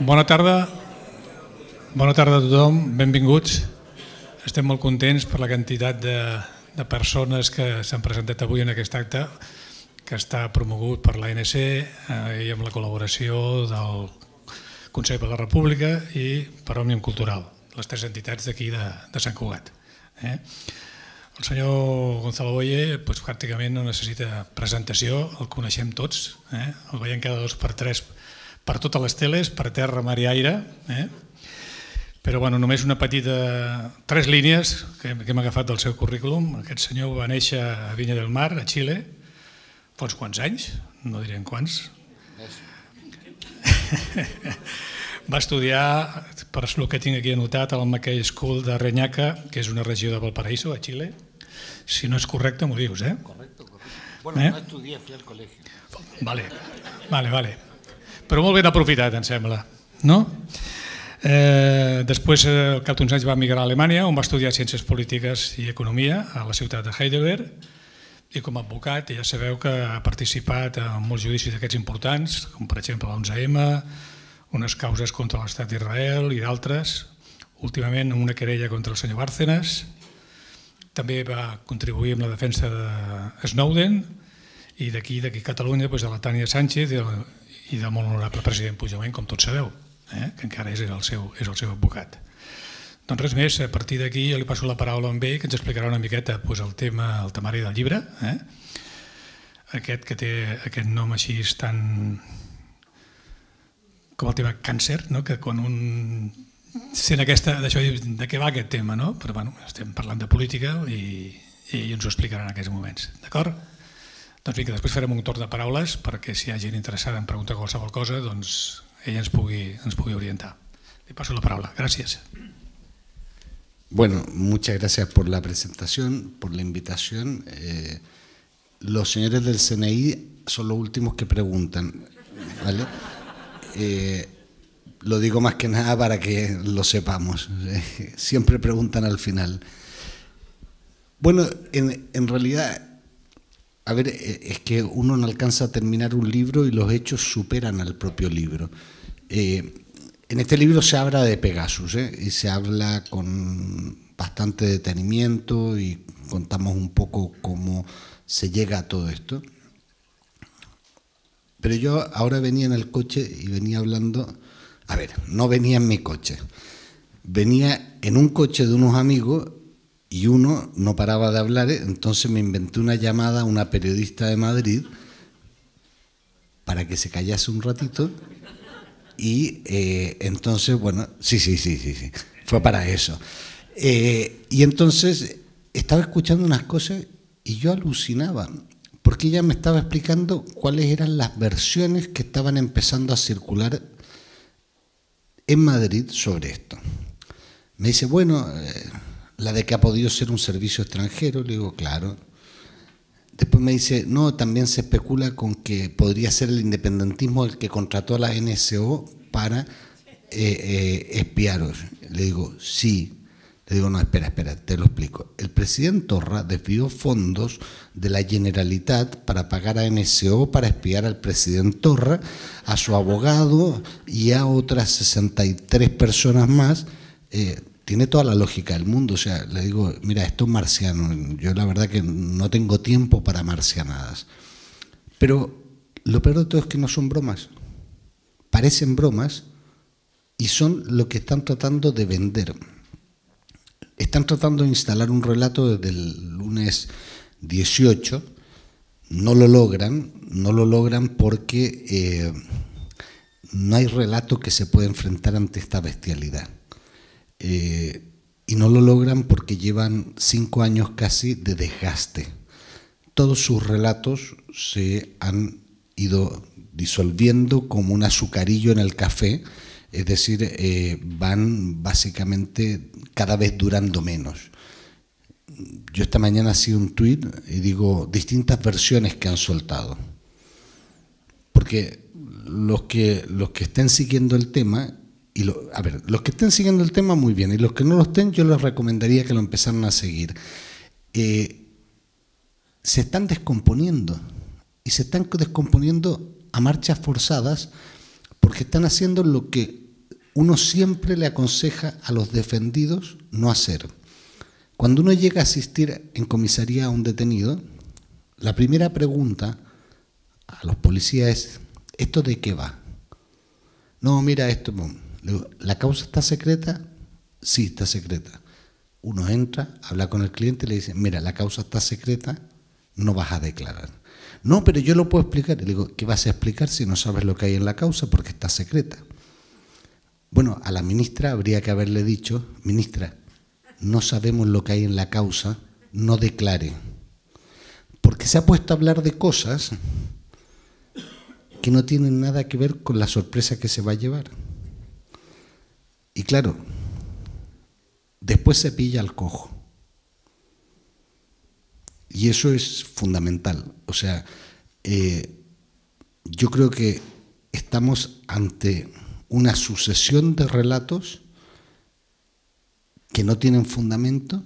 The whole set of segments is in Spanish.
Bona tarda. Bona tarda a tothom, benvinguts. Estem molt contents per la quantitat de, de persones que s'han presentat avui en aquest acte que està promogut per l'ANC eh, i amb la col·laboració del Consell per la República i per Òmnium Cultural, les tres entitats d'aquí de, de Sant Cugat. Eh? El senyor Gonzalo Boye doncs, pràcticament no necessita presentació, el coneixem tots, eh? el veiem cada dos per tres per totes les teles, per terra, mar i aire, eh? però bueno, només una petita, tres línies que, hem, que agafat del seu currículum. Aquest senyor va néixer a Vinya del Mar, a Xile, fa uns quants anys, no direm quants. va estudiar, per el que tinc aquí anotat, al McKay School de Renyaca, que és una regió de Valparaíso, a Xile. Si no és correcte, m'ho dius, eh? Correcte, correcte. Bueno, eh? no estudia, fui al col·legi. Vale, vale, vale però molt ben aprofitat, em sembla. No? Eh, després, al eh, cap d'uns anys, va migrar a Alemanya, on va estudiar Ciències Polítiques i Economia a la ciutat de Heidelberg, i com a advocat ja sabeu que ha participat en molts judicis d'aquests importants, com per exemple l'11M, unes causes contra l'estat d'Israel i d'altres, últimament amb una querella contra el senyor Bárcenas, també va contribuir amb la defensa de Snowden i d'aquí d'aquí Catalunya doncs, de la Tània Sánchez de i del molt honorable president Puigdemont, com tots sabeu, eh? que encara és el, seu, és el seu advocat. Doncs res més, a partir d'aquí jo li passo la paraula a ell, que ens explicarà una miqueta doncs, el tema, el temari del llibre, eh? aquest que té aquest nom així tan com el tema càncer, no? que quan un sent aquesta, d'això, de què va aquest tema, no? però bueno, estem parlant de política i, i ens ho explicaran en aquests moments. D'acord? Después vinga, un torn de palabras para que si alguien ha en preguntar qualsevol cosa, doncs ella ens pugui, ens orientar. Le paso la palabra. Gracias. Bueno, muchas gracias por la presentación, por la invitación. Eh, los señores del CNI son los últimos que preguntan, eh, lo digo más que nada para que lo sepamos. siempre preguntan al final. Bueno, en realidad a ver, eh, es que uno no alcanza a terminar un libro y los hechos superan al propio libro. Eh, en este libro se habla de Pegasus ¿eh? y se habla con bastante detenimiento y contamos un poco cómo se llega a todo esto. Pero yo ahora venía en el coche y venía hablando, a ver, no venía en mi coche, venía en un coche de unos amigos y uno no paraba de hablar, ¿eh? entonces me inventé una llamada a una periodista de Madrid para que se callase un ratito y eh, entonces, bueno, sí, sí, sí, sí, sí, fue para eso. Eh, y entonces estaba escuchando unas cosas y yo alucinaba, porque ella me estaba explicando cuáles eran las versiones que estaban empezando a circular en Madrid sobre esto. Me dice, bueno la de que ha podido ser un servicio extranjero, le digo, claro. Después me dice, no, también se especula con que podría ser el independentismo el que contrató a la NSO para eh, eh, espiaros. Le digo, sí. Le digo, no, espera, espera, te lo explico. El presidente Torra desvió fondos de la Generalitat para pagar a NSO para espiar al presidente Torra, a su abogado y a otras 63 personas más. Eh, tiene toda la lógica del mundo. O sea, le digo, mira, esto es marciano. Yo la verdad que no tengo tiempo para marcianadas. Pero lo peor de todo es que no son bromas. Parecen bromas y son lo que están tratando de vender. Están tratando de instalar un relato desde el lunes 18. No lo logran, no lo logran porque eh, no hay relato que se pueda enfrentar ante esta bestialidad. Eh, y no lo logran porque llevan cinco años casi de desgaste. Todos sus relatos se han ido disolviendo como un azucarillo en el café, es decir, eh, van básicamente cada vez durando menos. Yo esta mañana sido un tuit y digo distintas versiones que han soltado. Porque los que, los que estén siguiendo el tema y a ver, los que estén siguiendo el tema, muy bien, y los que no lo estén, yo les recomendaría que lo empezaran a seguir. Eh, se están descomponiendo, y se están descomponiendo a marchas forzadas, porque están haciendo lo que uno siempre le aconseja a los defendidos no hacer. Cuando uno llega a asistir en comisaría a un detenido, la primera pregunta a los policías es, ¿esto de qué va? No, mira, esto, le digo, ¿la causa está secreta? Sí, está secreta. Uno entra, habla con el cliente y le dice, mira, la causa está secreta, no vas a declarar. No, pero yo lo puedo explicar. Le digo, ¿qué vas a explicar si no sabes lo que hay en la causa porque está secreta? Bueno, a la ministra habría que haberle dicho, ministra, no sabemos lo que hay en la causa, no declare. Porque se ha puesto a hablar de cosas que no tienen nada que ver con la sorpresa que se va a llevar. Y claro, después se pilla al cojo. Y eso es fundamental. O sea, eh, yo creo que estamos ante una sucesión de relatos que no tienen fundamento,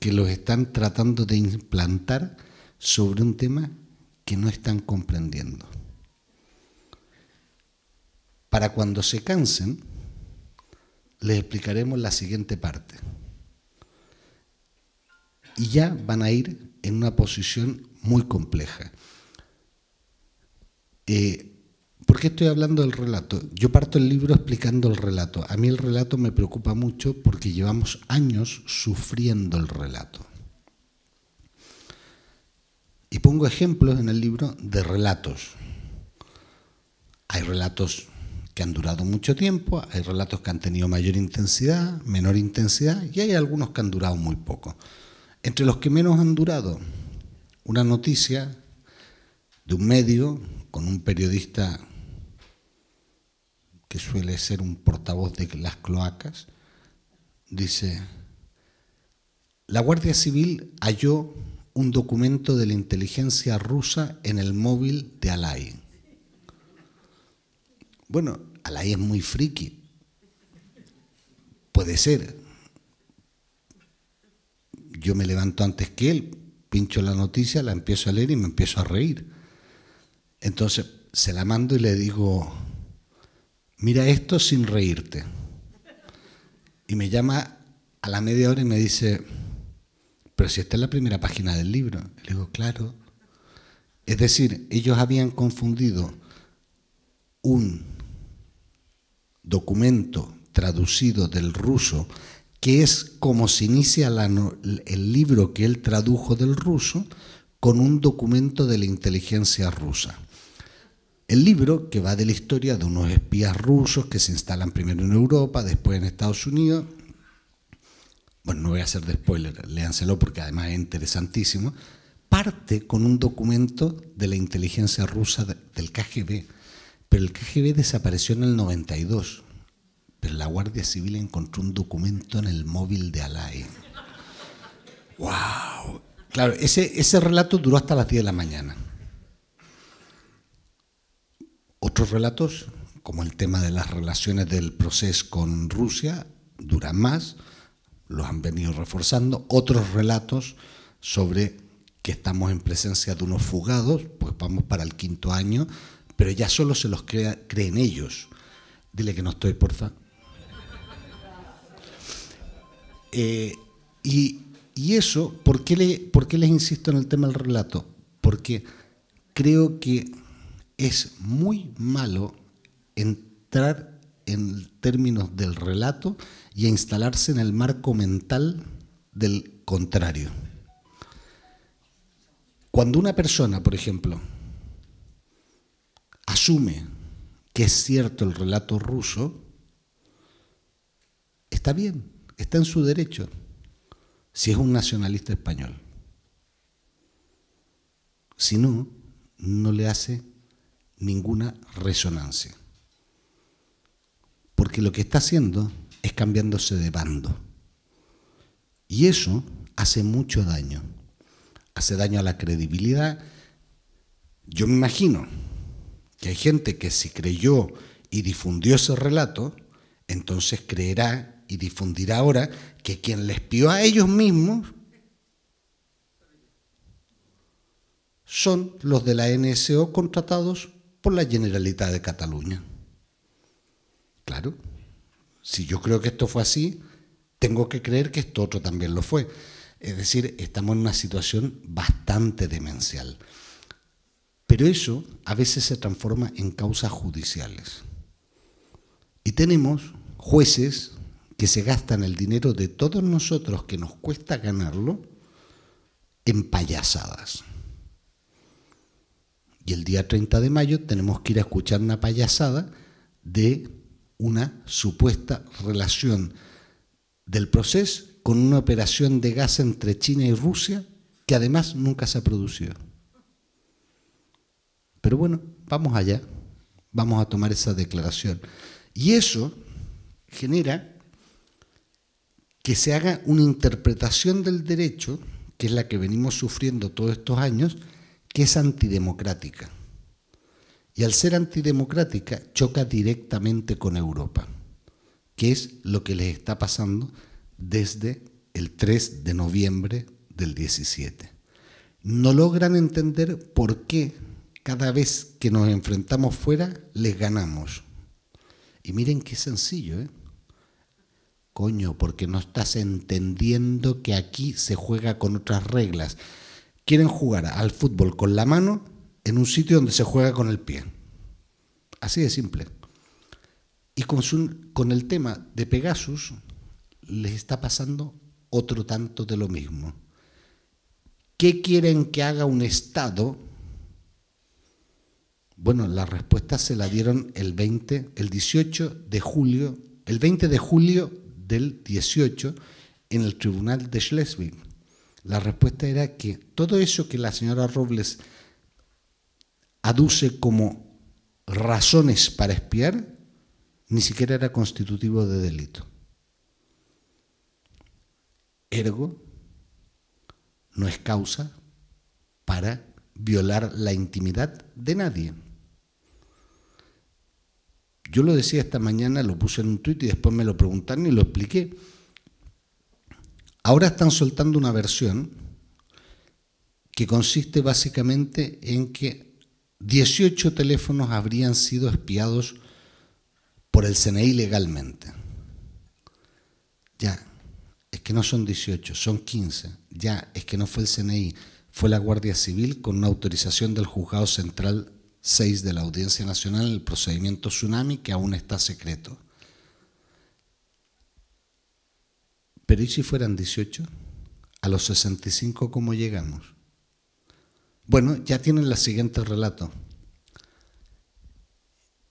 que los están tratando de implantar sobre un tema que no están comprendiendo. Para cuando se cansen, les explicaremos la siguiente parte. Y ya van a ir en una posición muy compleja. Eh, ¿Por qué estoy hablando del relato? Yo parto el libro explicando el relato. A mí el relato me preocupa mucho porque llevamos años sufriendo el relato. Y pongo ejemplos en el libro de relatos. Hay relatos que han durado mucho tiempo, hay relatos que han tenido mayor intensidad, menor intensidad y hay algunos que han durado muy poco. Entre los que menos han durado, una noticia de un medio con un periodista que suele ser un portavoz de las cloacas, dice, la Guardia Civil halló un documento de la inteligencia rusa en el móvil de Alain. Bueno, Alay es muy friki. Puede ser. Yo me levanto antes que él, pincho la noticia, la empiezo a leer y me empiezo a reír. Entonces se la mando y le digo, mira esto sin reírte. Y me llama a la media hora y me dice, pero si esta es la primera página del libro. le digo, claro. Es decir, ellos habían confundido un documento traducido del ruso, que es como se inicia el libro que él tradujo del ruso con un documento de la inteligencia rusa. El libro que va de la historia de unos espías rusos que se instalan primero en Europa, después en Estados Unidos. Bueno, no voy a hacer de spoiler, léanselo porque además es interesantísimo. Parte con un documento de la inteligencia rusa del KGB pero el KGB desapareció en el 92. Pero la Guardia Civil encontró un documento en el móvil de Alae. ¡Wow! Claro, ese, ese relato duró hasta las 10 de la mañana. Otros relatos, como el tema de las relaciones del proceso con Rusia, duran más, los han venido reforzando. Otros relatos sobre que estamos en presencia de unos fugados, pues vamos para el quinto año pero ya solo se los creen ellos. Dile que no estoy, porfa. Eh, y, eso, ¿por qué, ¿por qué les insisto en el tema del relato? Porque creo que es muy malo entrar en términos del relato y instalarse en el marco mental del contrario. Cuando una persona, por ejemplo, asume que es cierto el relato ruso, está bien, está en su derecho, si es un nacionalista español. Si no, no le hace ninguna resonancia. Porque lo que está haciendo es cambiándose de bando. Y eso hace mucho daño. Hace daño a la credibilidad. Yo me imagino que hay gente que si creyó y difundió ese relato, entonces creerá y difundirá ahora que quien les pidió a ellos mismos son los de la NSO contratados por la Generalitat de Cataluña. Claro, si yo creo que esto fue así, tengo que creer que esto otro también lo fue. Es decir, estamos en una situación bastante demencial. Pero eso a veces se transforma en causas judiciales. Y tenemos jueces que se gastan el dinero de todos nosotros que nos cuesta ganarlo en payasadas. Y el día 30 de mayo tenemos que ir a escuchar una payasada de una supuesta relación del proceso con una operación de gas entre China y Rusia que además nunca se ha producido. Pero bueno, vamos allá, vamos a tomar esa declaración. Y eso genera que se haga una interpretación del derecho, que es la que venimos sufriendo todos estos años, que es antidemocrática. Y al ser antidemocrática choca directamente con Europa, que es lo que les está pasando desde el 3 de noviembre del 17. No logran entender por qué cada vez que nos enfrentamos fuera, les ganamos. Y miren qué sencillo, ¿eh? Coño, porque no estás entendiendo que aquí se juega con otras reglas. Quieren jugar al fútbol con la mano en un sitio donde se juega con el pie. Así de simple. Y con, con el tema de Pegasus les está pasando otro tanto de lo mismo. ¿Qué quieren que haga un Estado bueno, la respuesta se la dieron el 20, el 18 de julio, el 20 de julio del 18 en el tribunal de Schleswig. La respuesta era que todo eso que la señora Robles aduce como razones para espiar, ni siquiera era constitutivo de delito. Ergo, no es causa para violar la intimidad de nadie. Yo lo decía esta mañana, lo puse en un tuit y después me lo preguntaron y lo expliqué. Ahora están soltando una versión que consiste básicamente en que 18 teléfonos habrían sido espiados por el CNI legalmente. Ya, es que no son 18, son 15. Ya, es que no fue el CNI, fue la Guardia Civil con una autorización del Juzgado Central 6 de la Audiencia Nacional el procedimiento tsunami que aún está secreto. Pero ¿y si fueran 18? ¿A los 65 cómo llegamos? Bueno, ya tienen la siguiente relato.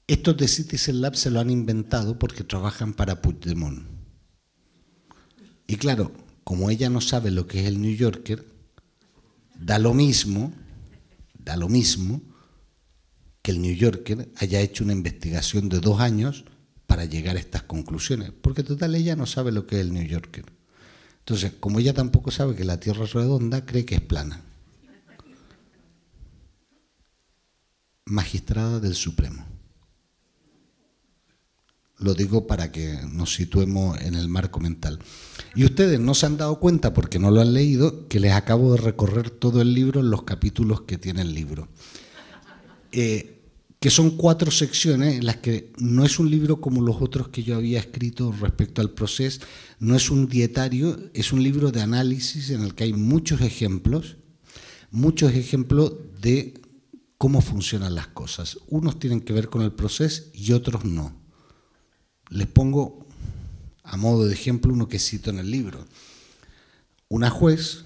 Estos de Citizen Lab se lo han inventado porque trabajan para Puigdemont. Y claro, como ella no sabe lo que es el New Yorker, da lo mismo, da lo mismo, que el New Yorker haya hecho una investigación de dos años para llegar a estas conclusiones, porque total ella no sabe lo que es el New Yorker. Entonces, como ella tampoco sabe que la Tierra es redonda, cree que es plana. Magistrada del Supremo. Lo digo para que nos situemos en el marco mental. Y ustedes no se han dado cuenta, porque no lo han leído, que les acabo de recorrer todo el libro en los capítulos que tiene el libro. Eh, que son cuatro secciones en las que no es un libro como los otros que yo había escrito respecto al proceso, no es un dietario, es un libro de análisis en el que hay muchos ejemplos, muchos ejemplos de cómo funcionan las cosas. Unos tienen que ver con el proceso y otros no. Les pongo a modo de ejemplo uno que cito en el libro. Una juez,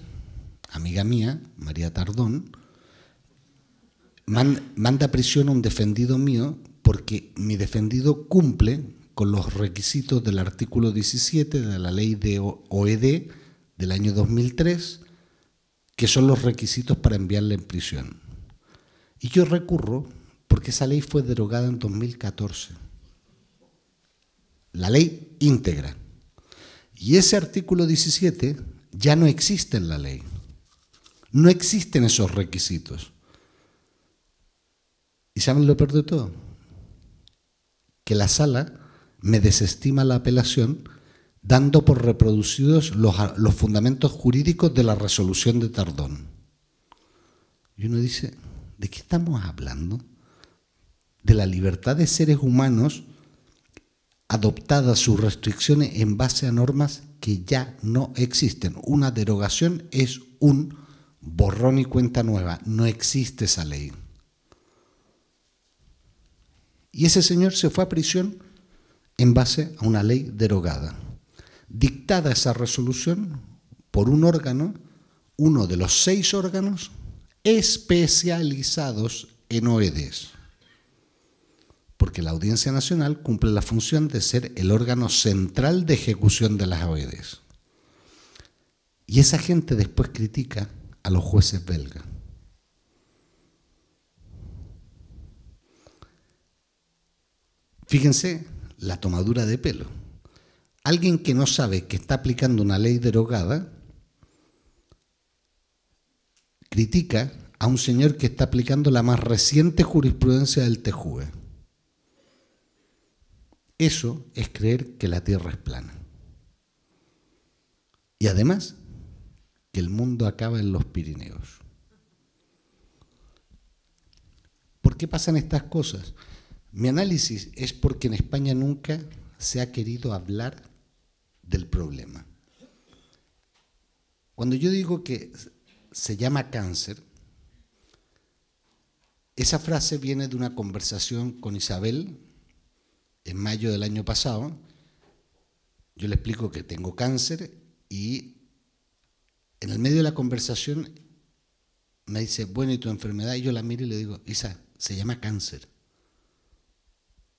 amiga mía, María Tardón, manda prisión a un defendido mío porque mi defendido cumple con los requisitos del artículo 17 de la ley de OED del año 2003, que son los requisitos para enviarle en prisión. Y yo recurro porque esa ley fue derogada en 2014. La ley íntegra. Y ese artículo 17 ya no existe en la ley. No existen esos requisitos. ¿Y saben lo peor de todo? Que la sala me desestima la apelación dando por reproducidos los, los fundamentos jurídicos de la resolución de Tardón. Y uno dice, ¿de qué estamos hablando? De la libertad de seres humanos adoptadas sus restricciones en base a normas que ya no existen. Una derogación es un borrón y cuenta nueva. No existe esa ley. Y ese señor se fue a prisión en base a una ley derogada. Dictada esa resolución por un órgano, uno de los seis órganos especializados en OEDs. Porque la Audiencia Nacional cumple la función de ser el órgano central de ejecución de las OEDs. Y esa gente después critica a los jueces belgas. Fíjense la tomadura de pelo. Alguien que no sabe que está aplicando una ley derogada critica a un señor que está aplicando la más reciente jurisprudencia del TJUE. Eso es creer que la Tierra es plana. Y además, que el mundo acaba en los Pirineos. ¿Por qué pasan estas cosas? Mi análisis es porque en España nunca se ha querido hablar del problema. Cuando yo digo que se llama cáncer, esa frase viene de una conversación con Isabel en mayo del año pasado. Yo le explico que tengo cáncer y en el medio de la conversación me dice, bueno, ¿y tu enfermedad? Y yo la miro y le digo, Isa, se llama cáncer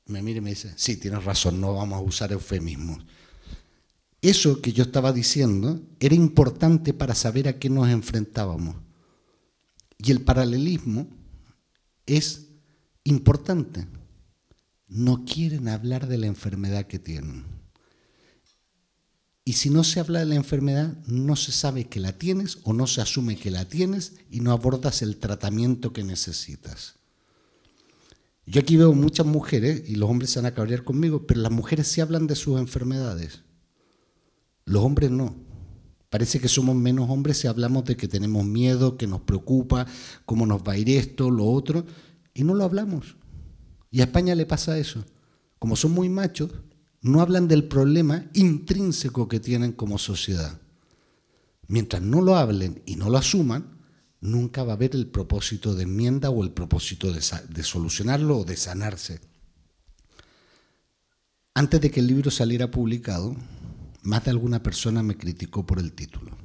me mira y me dice, sí, tienes razón, no vamos a usar eufemismos. Eso que yo estaba diciendo era importante para saber a qué nos enfrentábamos. Y el paralelismo es importante. No quieren hablar de la enfermedad que tienen. Y si no se habla de la enfermedad, no se sabe que la tienes o no se asume que la tienes y no abordas el tratamiento que necesitas. Yo aquí veo muchas mujeres, y los hombres se van a cabrear conmigo, pero las mujeres sí hablan de sus enfermedades. Los hombres no. Parece que somos menos hombres si hablamos de que tenemos miedo, que nos preocupa, cómo nos va a ir esto, lo otro, y no lo hablamos. Y a España le pasa eso. Como son muy machos, no hablan del problema intrínseco que tienen como sociedad. Mientras no lo hablen y no lo asuman, nunca va a haber el propósito de enmienda o el propósito de, solucionarlo o de sanarse. Antes de que el libro saliera publicado, más de alguna persona me criticó por el título.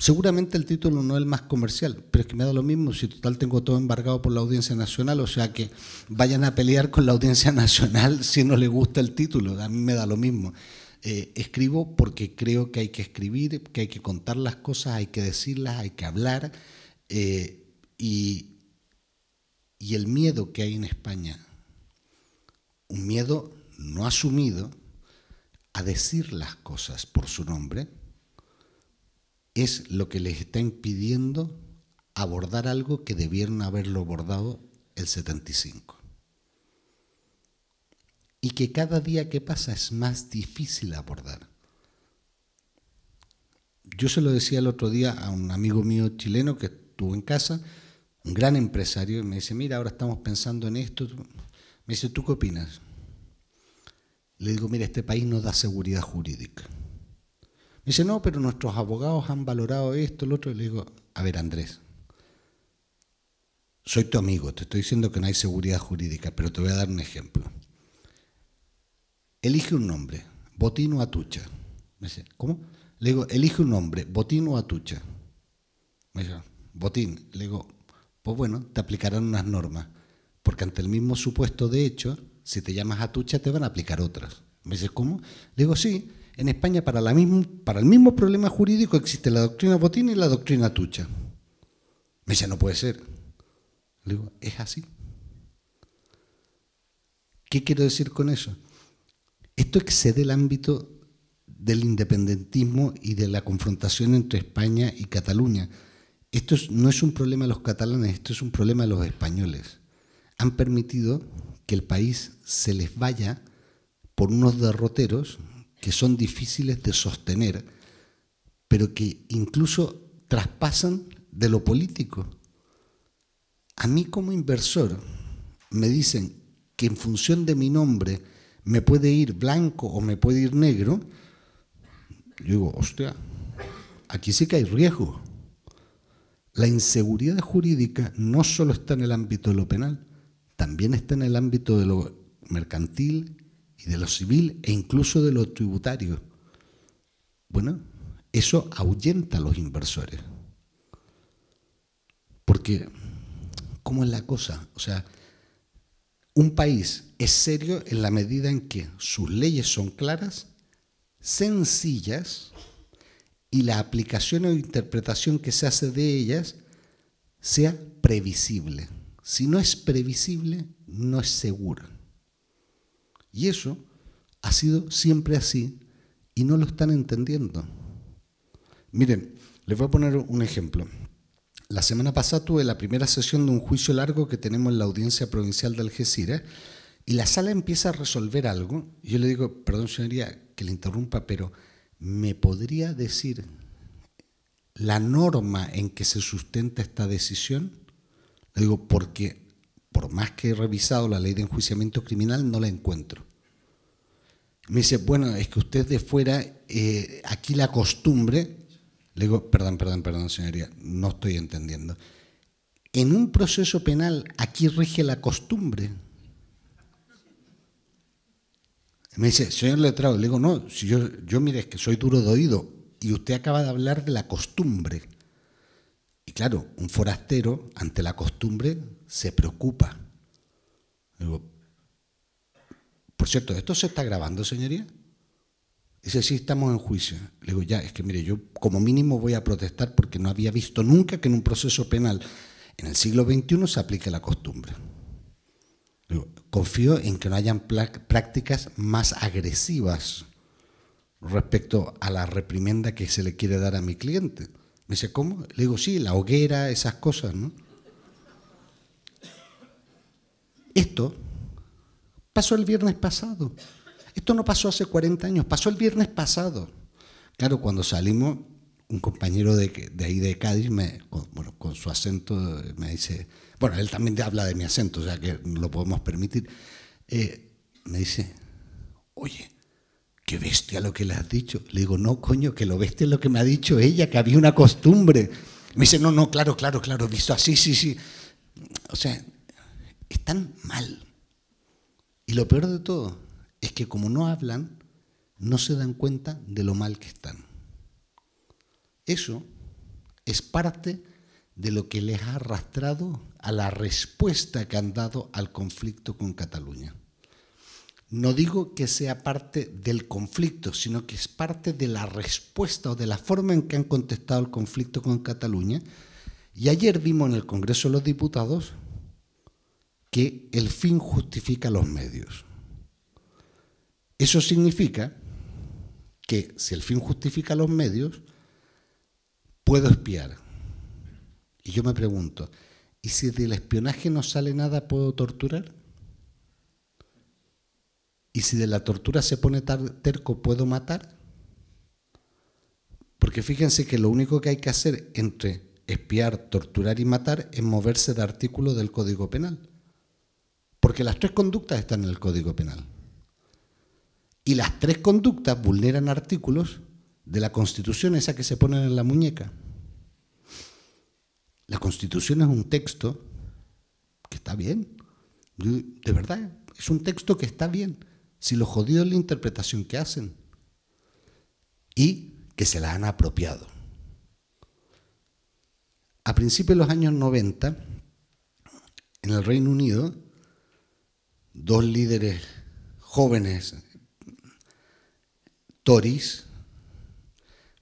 Seguramente el título no es el más comercial, pero es que me da lo mismo si total tengo todo embargado por la audiencia nacional, o sea que vayan a pelear con la audiencia nacional si no les gusta el título, a mí me da lo mismo. Eh, escribo porque creo que hay que escribir, que hay que contar las cosas, hay que decirlas, hay que hablar. Eh, y, y el miedo que hay en España, un miedo no asumido a decir las cosas por su nombre, es lo que les está impidiendo abordar algo que debieron haberlo abordado el 75 y que cada día que pasa es más difícil abordar. Yo se lo decía el otro día a un amigo mío chileno que estuvo en casa, un gran empresario, y me dice, mira, ahora estamos pensando en esto. Me dice, ¿tú qué opinas? Le digo, mira, este país no da seguridad jurídica. Me dice, no, pero nuestros abogados han valorado esto, el otro. Le digo, a ver, Andrés, soy tu amigo, te estoy diciendo que no hay seguridad jurídica, pero te voy a dar un ejemplo elige un nombre, o Atucha. Me dice, ¿cómo? Le digo, elige un nombre, o Atucha. Me dice, Botín. Le digo, pues bueno, te aplicarán unas normas, porque ante el mismo supuesto de hecho, si te llamas Atucha te van a aplicar otras. Me dice, ¿cómo? Le digo, sí, en España para, la mismo, para el mismo problema jurídico existe la doctrina Botín y la doctrina Atucha. Me dice, no puede ser. Le digo, es así. ¿Qué quiero decir con eso? Esto excede el ámbito del independentismo y de la confrontación entre España y Cataluña. Esto no es un problema de los catalanes, esto es un problema de los españoles. Han permitido que el país se les vaya por unos derroteros que son difíciles de sostener, pero que incluso traspasan de lo político. A mí como inversor me dicen que en función de mi nombre, me puede ir blanco o me puede ir negro, yo digo, hostia, aquí sí que hay riesgo. La inseguridad jurídica no solo está en el ámbito de lo penal, también está en el ámbito de lo mercantil y de lo civil e incluso de lo tributario. Bueno, eso ahuyenta a los inversores. Porque, ¿cómo es la cosa? O sea, un país es serio en la medida en que sus leyes son claras, sencillas y la aplicación o interpretación que se hace de ellas sea previsible. Si no es previsible, no es seguro Y eso ha sido siempre así y no lo están entendiendo. Miren, les voy a poner un ejemplo. La semana pasada tuve la primera sesión de un juicio largo que tenemos en la audiencia provincial de Algeciras y la sala empieza a resolver algo. yo le digo, perdón señoría, que le interrumpa, pero ¿me podría decir la norma en que se sustenta esta decisión? Le digo, porque por más que he revisado la ley de enjuiciamiento criminal, no la encuentro. Me dice, bueno, es que usted de fuera, eh, aquí la costumbre le digo, perdón, perdón, perdón, señoría, no estoy entendiendo. En un proceso penal aquí rige la costumbre. Me dice, señor letrado, le digo, no, si yo, yo mire, es que soy duro de oído y usted acaba de hablar de la costumbre. Y claro, un forastero ante la costumbre se preocupa. digo, por cierto, ¿esto se está grabando, señoría? Dice, sí, estamos en juicio. Le digo, ya, es que mire, yo como mínimo voy a protestar porque no había visto nunca que en un proceso penal en el siglo XXI se aplique la costumbre. Le digo, confío en que no hayan prácticas más agresivas respecto a la reprimenda que se le quiere dar a mi cliente. Me dice, ¿cómo? Le digo, sí, la hoguera, esas cosas, ¿no? Esto pasó el viernes pasado. Esto no pasó hace 40 años, pasó el viernes pasado. Claro, cuando salimos, un compañero de, ahí de Cádiz, con, con su acento, eh, me dice, bueno, él también te habla de mi acento, o sea que lo podemos permitir, eh, me dice, oye, qué bestia lo que le has dicho. Le digo, no, coño, que lo bestia lo que me ha dicho ella, que había una costumbre. Me dice, no, no, claro, claro, claro, visto así, sí, sí. O sea, están mal. Y lo peor de todo, es que como no hablan, no se dan cuenta de lo mal que están. Eso es parte de lo que les ha arrastrado a la respuesta que han dado al conflicto con Cataluña. No digo que sea parte del conflicto, sino que es parte de la respuesta o de la forma en que han contestado el conflicto con Cataluña. Y ayer vimos en el Congreso de los Diputados que el fin justifica los medios. Eso significa que si el fin justifica los medios, puedo espiar. Y yo me pregunto, ¿y si del espionaje no sale nada, puedo torturar? ¿Y si de la tortura se pone terco, puedo matar? Porque fíjense que lo único que hay que hacer entre espiar, torturar y matar es moverse de artículo del Código Penal. Porque las tres conductas están en el Código Penal. Y las tres conductas vulneran artículos de la Constitución, esa que se ponen en la muñeca. La Constitución es un texto que está bien. de verdad, es un texto que está bien. Si lo jodido es la interpretación que hacen y que se la han apropiado. A principios de los años 90, en el Reino Unido, dos líderes jóvenes Toris,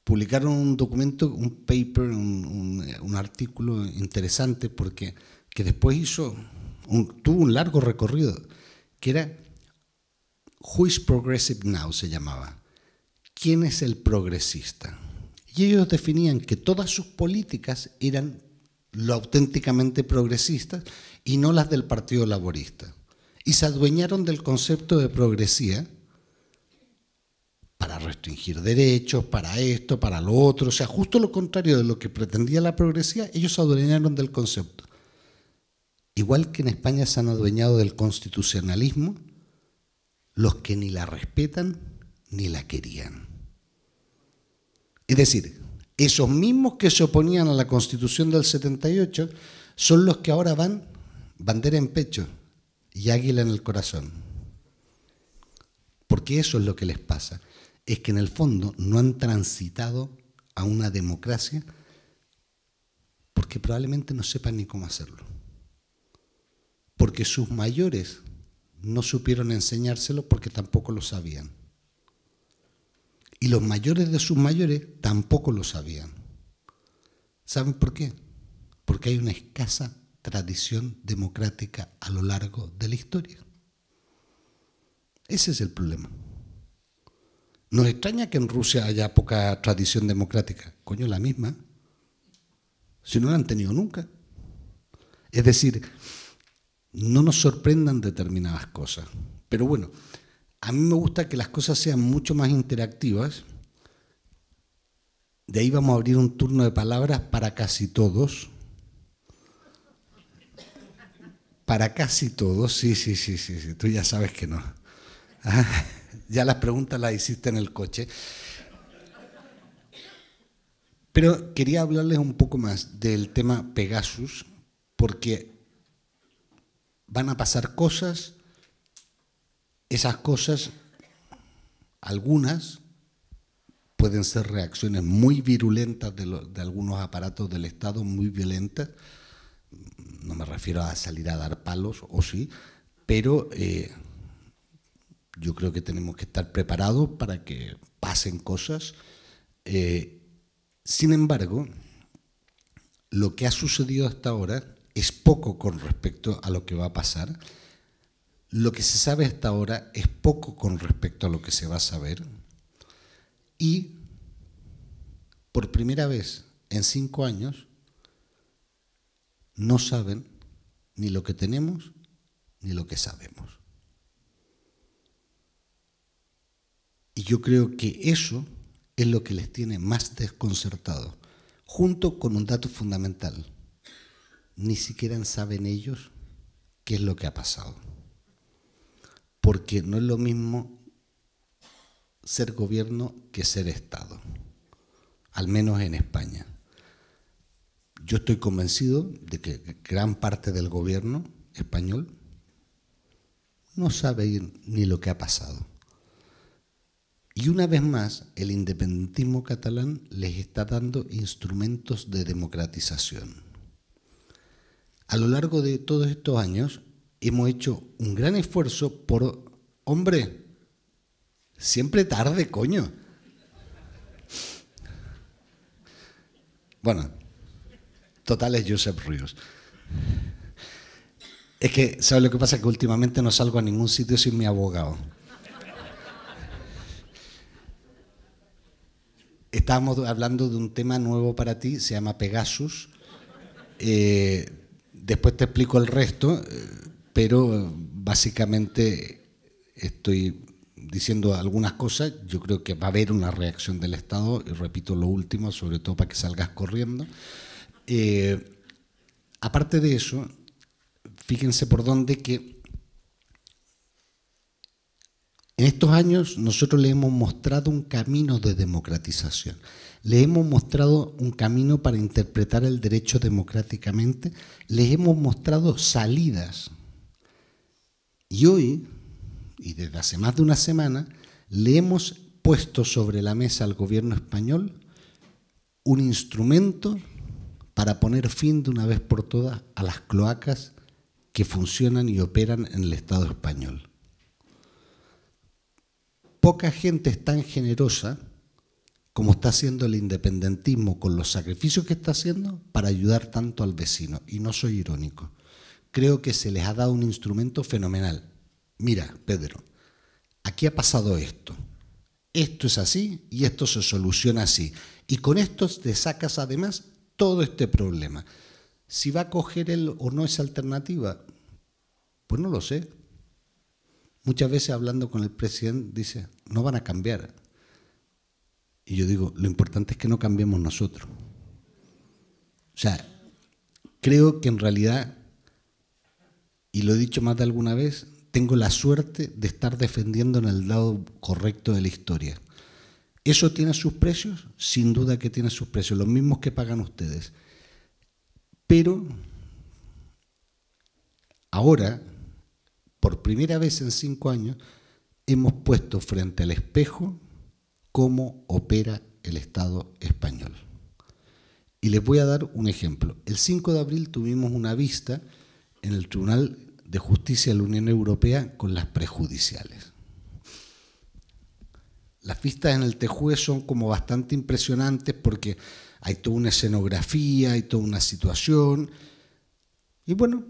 publicaron un documento, un paper, un, artículo interesante porque que después hizo, un, tuvo un largo recorrido, que era Who is Progressive Now se llamaba. ¿Quién es el progresista? Y ellos definían que todas sus políticas eran lo auténticamente progresistas y no las del Partido Laborista. Y se adueñaron del concepto de progresía para restringir derechos, para esto, para lo otro. O sea, justo lo contrario de lo que pretendía la progresía, ellos se adueñaron del concepto. Igual que en España se han adueñado del constitucionalismo los que ni la respetan ni la querían. Es decir, esos mismos que se oponían a la constitución del 78 son los que ahora van bandera en pecho y águila en el corazón. Porque eso es lo que les pasa es que en el fondo no han transitado a una democracia porque probablemente no sepan ni cómo hacerlo. Porque sus mayores no supieron enseñárselo porque tampoco lo sabían. Y los mayores de sus mayores tampoco lo sabían. ¿Saben por qué? Porque hay una escasa tradición democrática a lo largo de la historia. Ese es el problema. Nos extraña que en Rusia haya poca tradición democrática. Coño, la misma. Si no la han tenido nunca. Es decir, no nos sorprendan determinadas cosas. Pero bueno, a mí me gusta que las cosas sean mucho más interactivas. De ahí vamos a abrir un turno de palabras para casi todos. Para casi todos, sí, sí, sí, sí, sí. tú ya sabes que no. Ah ya las preguntas las hiciste en el coche. Pero quería hablarles un poco más del tema Pegasus, porque van a pasar cosas, esas cosas, algunas pueden ser reacciones muy virulentas de, algunos aparatos del Estado, muy violentas, no me refiero a salir a dar palos, o sí, pero eh, yo creo que tenemos que estar preparados para que pasen cosas. Eh, sin embargo, lo que ha sucedido hasta ahora es poco con respecto a lo que va a pasar. Lo que se sabe hasta ahora es poco con respecto a lo que se va a saber. Y por primera vez en cinco años no saben ni lo que tenemos ni lo que sabemos. Y yo creo que eso es lo que les tiene más desconcertado, junto con un dato fundamental. Ni siquiera saben ellos qué es lo que ha pasado. Porque no es lo mismo ser gobierno que ser Estado, al menos en España. Yo estoy convencido de que gran parte del gobierno español no sabe ni lo que ha pasado. Y una vez más, el independentismo catalán les está dando instrumentos de democratización. A lo largo de todos estos años hemos hecho un gran esfuerzo por, hombre, siempre tarde, coño. Bueno, total es Josep Ríos. Es que, ¿sabes lo que pasa? Que últimamente no salgo a ningún sitio sin mi abogado. Estábamos hablando de un tema nuevo para ti, se llama Pegasus. Eh, después te explico el resto, eh, pero básicamente estoy diciendo algunas cosas. Yo creo que va a haber una reacción del Estado, y repito lo último, sobre todo para que salgas corriendo. Eh, aparte de eso, fíjense por dónde que en estos años nosotros le hemos mostrado un camino de democratización, le hemos mostrado un camino para interpretar el derecho democráticamente, les hemos mostrado salidas. Y hoy, y desde hace más de una semana, le hemos puesto sobre la mesa al gobierno español un instrumento para poner fin de una vez por todas a las cloacas que funcionan y operan en el Estado español poca gente es tan generosa como está haciendo el independentismo con los sacrificios que está haciendo para ayudar tanto al vecino. Y no soy irónico. Creo que se les ha dado un instrumento fenomenal. Mira, Pedro, aquí ha pasado esto. Esto es así y esto se soluciona así. Y con esto te sacas además todo este problema. Si va a coger él o no esa alternativa, pues no lo sé. Muchas veces hablando con el presidente dice, no van a cambiar. Y yo digo, lo importante es que no cambiemos nosotros. O sea, creo que en realidad, y lo he dicho más de alguna vez, tengo la suerte de estar defendiendo en el lado correcto de la historia. ¿Eso tiene sus precios? Sin duda que tiene sus precios, los mismos que pagan ustedes. Pero ahora, por primera vez en cinco años, hemos puesto frente al espejo cómo opera el Estado español. Y les voy a dar un ejemplo. El 5 de abril tuvimos una vista en el Tribunal de Justicia de la Unión Europea con las prejudiciales. Las vistas en el Tejue son como bastante impresionantes porque hay toda una escenografía, hay toda una situación. Y bueno,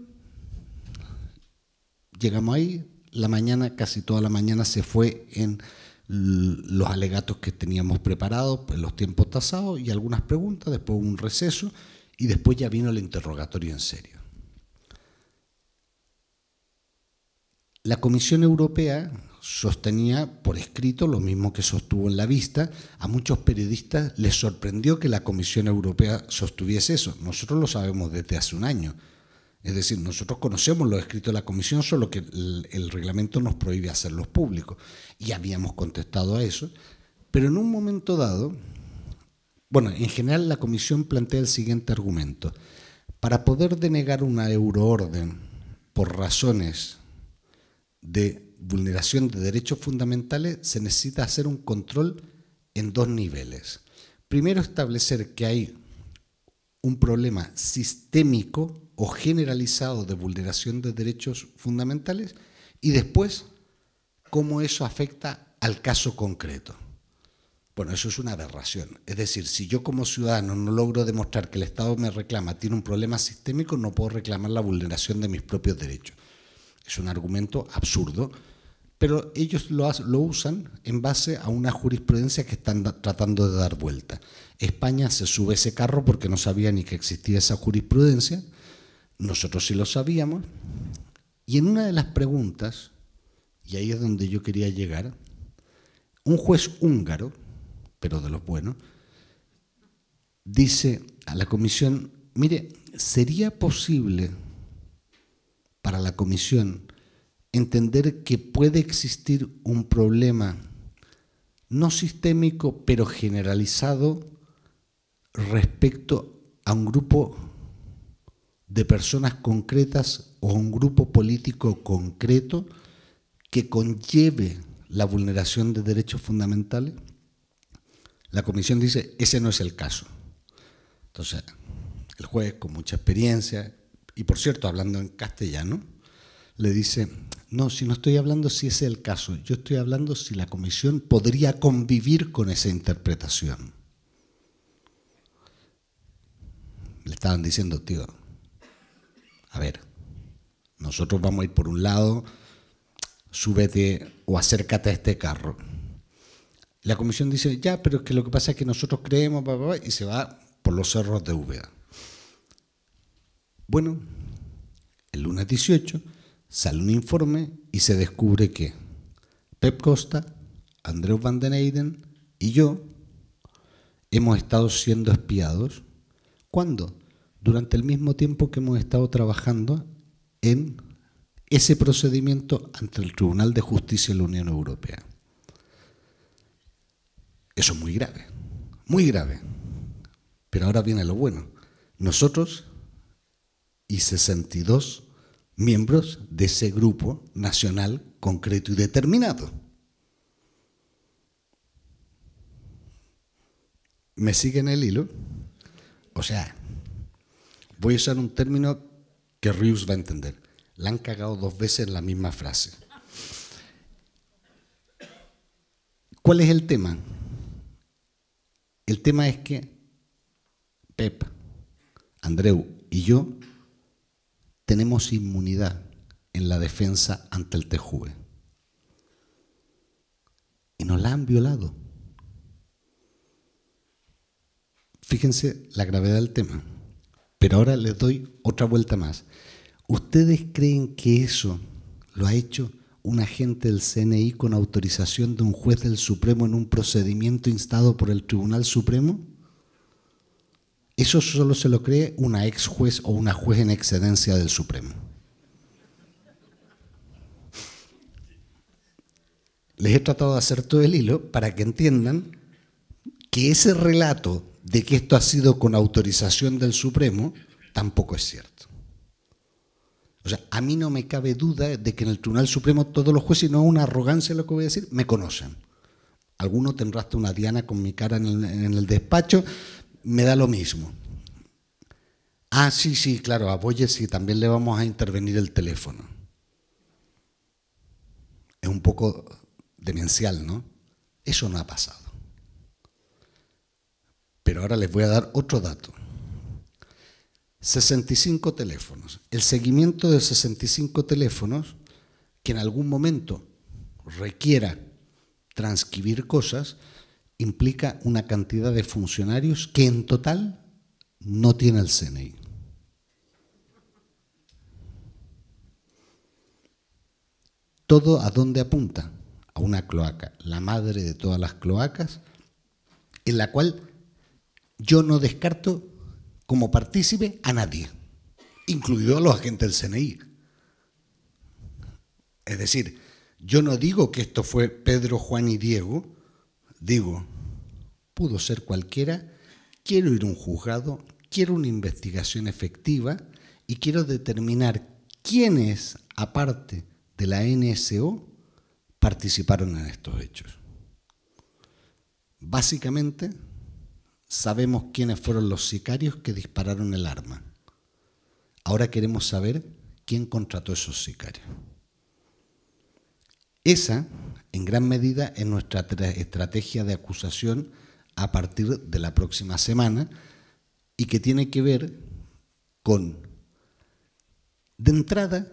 llegamos ahí, la mañana, casi toda la mañana se fue en los alegatos que teníamos preparados, pues, los tiempos tasados y algunas preguntas, después un receso y después ya vino el interrogatorio en serio. La Comisión Europea sostenía por escrito lo mismo que sostuvo en la vista. A muchos periodistas les sorprendió que la Comisión Europea sostuviese eso. Nosotros lo sabemos desde hace un año. Es decir, nosotros conocemos lo escrito de la comisión, solo que el, el, reglamento nos prohíbe hacerlos públicos. Y habíamos contestado a eso, pero en un momento dado, bueno, en general la comisión plantea el siguiente argumento. Para poder denegar una euroorden por razones de vulneración de derechos fundamentales, se necesita hacer un control en dos niveles. Primero, establecer que hay un problema sistémico o generalizado de vulneración de derechos fundamentales y después cómo eso afecta al caso concreto. Bueno, eso es una aberración. Es decir, si yo como ciudadano no logro demostrar que el Estado me reclama, tiene un problema sistémico, no puedo reclamar la vulneración de mis propios derechos. Es un argumento absurdo pero ellos lo, usan en base a una jurisprudencia que están tratando de dar vuelta. España se sube ese carro porque no sabía ni que existía esa jurisprudencia, nosotros sí lo sabíamos, y en una de las preguntas, y ahí es donde yo quería llegar, un juez húngaro, pero de los buenos, dice a la comisión, mire, ¿sería posible para la comisión entender que puede existir un problema no sistémico, pero generalizado respecto a un grupo de personas concretas o un grupo político concreto que conlleve la vulneración de derechos fundamentales? La comisión dice, ese no es el caso. Entonces, el juez con mucha experiencia, y por cierto, hablando en castellano, le dice, no, si no estoy hablando si ese es el caso, yo estoy hablando si la comisión podría convivir con esa interpretación. Le estaban diciendo, tío, a ver, nosotros vamos a ir por un lado, súbete o acércate a este carro. La comisión dice, ya, pero es que lo que pasa es que nosotros creemos, y se va por los cerros de Úbeda. Bueno, el lunes 18 Sale un informe y se descubre que Pep Costa, Andreu Van den Eyden y yo hemos estado siendo espiados. ¿Cuándo? Durante el mismo tiempo que hemos estado trabajando en ese procedimiento ante el Tribunal de Justicia de la Unión Europea. Eso es muy grave, muy grave. Pero ahora viene lo bueno. Nosotros y 62 miembros de ese grupo nacional concreto y determinado. ¿Me siguen el hilo? O sea, voy a usar un término que Rius va a entender. La han cagado dos veces la misma frase. ¿Cuál es el tema? El tema es que Pep, Andreu y yo tenemos inmunidad en la defensa ante el TJUE. Y nos la han violado. Fíjense la gravedad del tema. Pero ahora les doy otra vuelta más. ¿Ustedes creen que eso lo ha hecho un agente del CNI con autorización de un juez del Supremo en un procedimiento instado por el Tribunal Supremo? Eso solo se lo cree una ex juez o una juez en excedencia del Supremo. Les he tratado de hacer todo el hilo para que entiendan que ese relato de que esto ha sido con autorización del Supremo tampoco es cierto. O sea, a mí no me cabe duda de que en el Tribunal Supremo todos los jueces, no es una arrogancia lo que voy a decir, me conocen. Alguno tendrá hasta una diana con mi cara en el despacho, me da lo mismo. Ah, sí, sí, claro, apoye sí, también le vamos a intervenir el teléfono. Es un poco demencial, ¿no? Eso no ha pasado. Pero ahora les voy a dar otro dato. 65 teléfonos. El seguimiento de 65 teléfonos que en algún momento requiera transcribir cosas, implica una cantidad de funcionarios que en total no tiene el CNI. ¿Todo a dónde apunta? A una cloaca, la madre de todas las cloacas, en la cual yo no descarto como partícipe a nadie, incluido a los agentes del CNI. Es decir, yo no digo que esto fue Pedro, Juan y Diego, Digo, pudo ser cualquiera, quiero ir a un juzgado, quiero una investigación efectiva y quiero determinar quiénes, aparte de la NSO, participaron en estos hechos. Básicamente, sabemos quiénes fueron los sicarios que dispararon el arma. Ahora queremos saber quién contrató esos sicarios. Esa, en gran medida, es nuestra estrategia de acusación a partir de la próxima semana y que tiene que ver con, de entrada,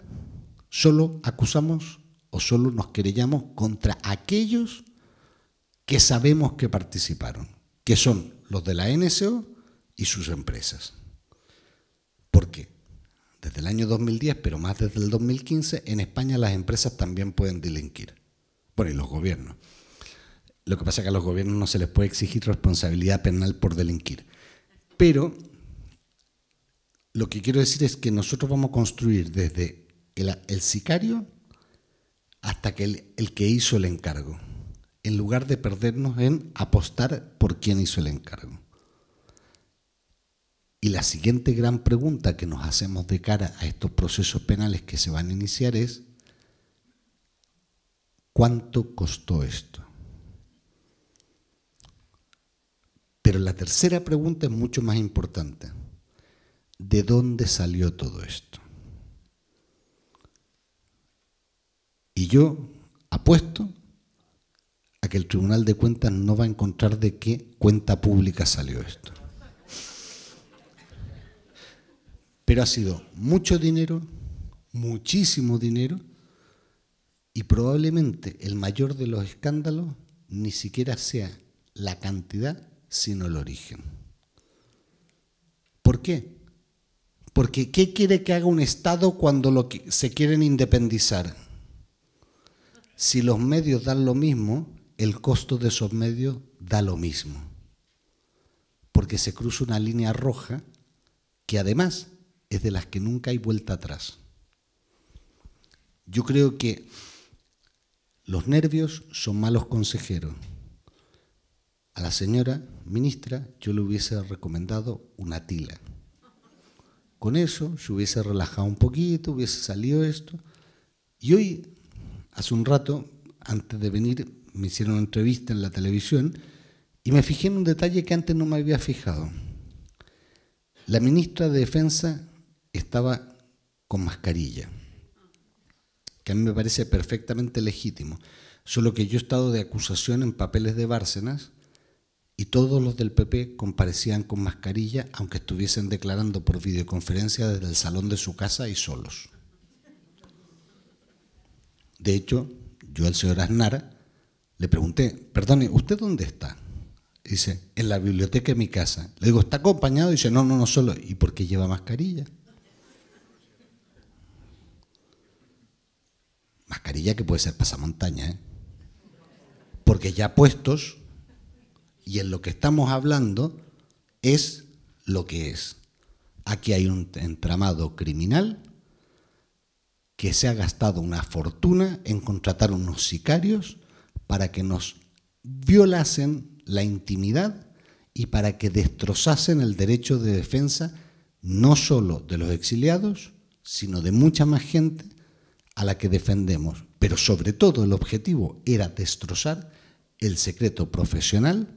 solo acusamos o solo nos querellamos contra aquellos que sabemos que participaron, que son los de la NSO y sus empresas. ¿Por qué? desde el año 2010, pero más desde el 2015, en España las empresas también pueden delinquir. Bueno, y los gobiernos. Lo que pasa es que a los gobiernos no se les puede exigir responsabilidad penal por delinquir. Pero lo que quiero decir es que nosotros vamos a construir desde el, sicario hasta que el, el que hizo el encargo, en lugar de perdernos en apostar por quién hizo el encargo. Y la siguiente gran pregunta que nos hacemos de cara a estos procesos penales que se van a iniciar es, ¿cuánto costó esto? Pero la tercera pregunta es mucho más importante. ¿De dónde salió todo esto? Y yo apuesto a que el Tribunal de Cuentas no va a encontrar de qué cuenta pública salió esto. Pero ha sido mucho dinero, muchísimo dinero, y probablemente el mayor de los escándalos ni siquiera sea la cantidad, sino el origen. ¿Por qué? Porque ¿qué quiere que haga un Estado cuando lo se quieren independizar? Si los medios dan lo mismo, el costo de esos medios da lo mismo. Porque se cruza una línea roja que además es de las que nunca hay vuelta atrás. Yo creo que los nervios son malos consejeros. A la señora ministra yo le hubiese recomendado una tila. Con eso se hubiese relajado un poquito, hubiese salido esto. Y hoy, hace un rato, antes de venir, me hicieron una entrevista en la televisión y me fijé en un detalle que antes no me había fijado. La ministra de Defensa estaba con mascarilla, que a mí me parece perfectamente legítimo, solo que yo he estado de acusación en papeles de Bárcenas y todos los del PP comparecían con mascarilla, aunque estuviesen declarando por videoconferencia desde el salón de su casa y solos. De hecho, yo al señor Aznar le pregunté, perdone, ¿usted dónde está? Dice, en la biblioteca de mi casa. Le digo, ¿está acompañado? Dice, no, no, no solo. ¿Y por qué lleva mascarilla? mascarilla que puede ser pasamontaña, ¿eh? porque ya puestos y en lo que estamos hablando es lo que es. Aquí hay un entramado criminal que se ha gastado una fortuna en contratar unos sicarios para que nos violasen la intimidad y para que destrozasen el derecho de defensa no solo de los exiliados, sino de mucha más gente a la que defendemos, pero sobre todo el objetivo era destrozar el secreto profesional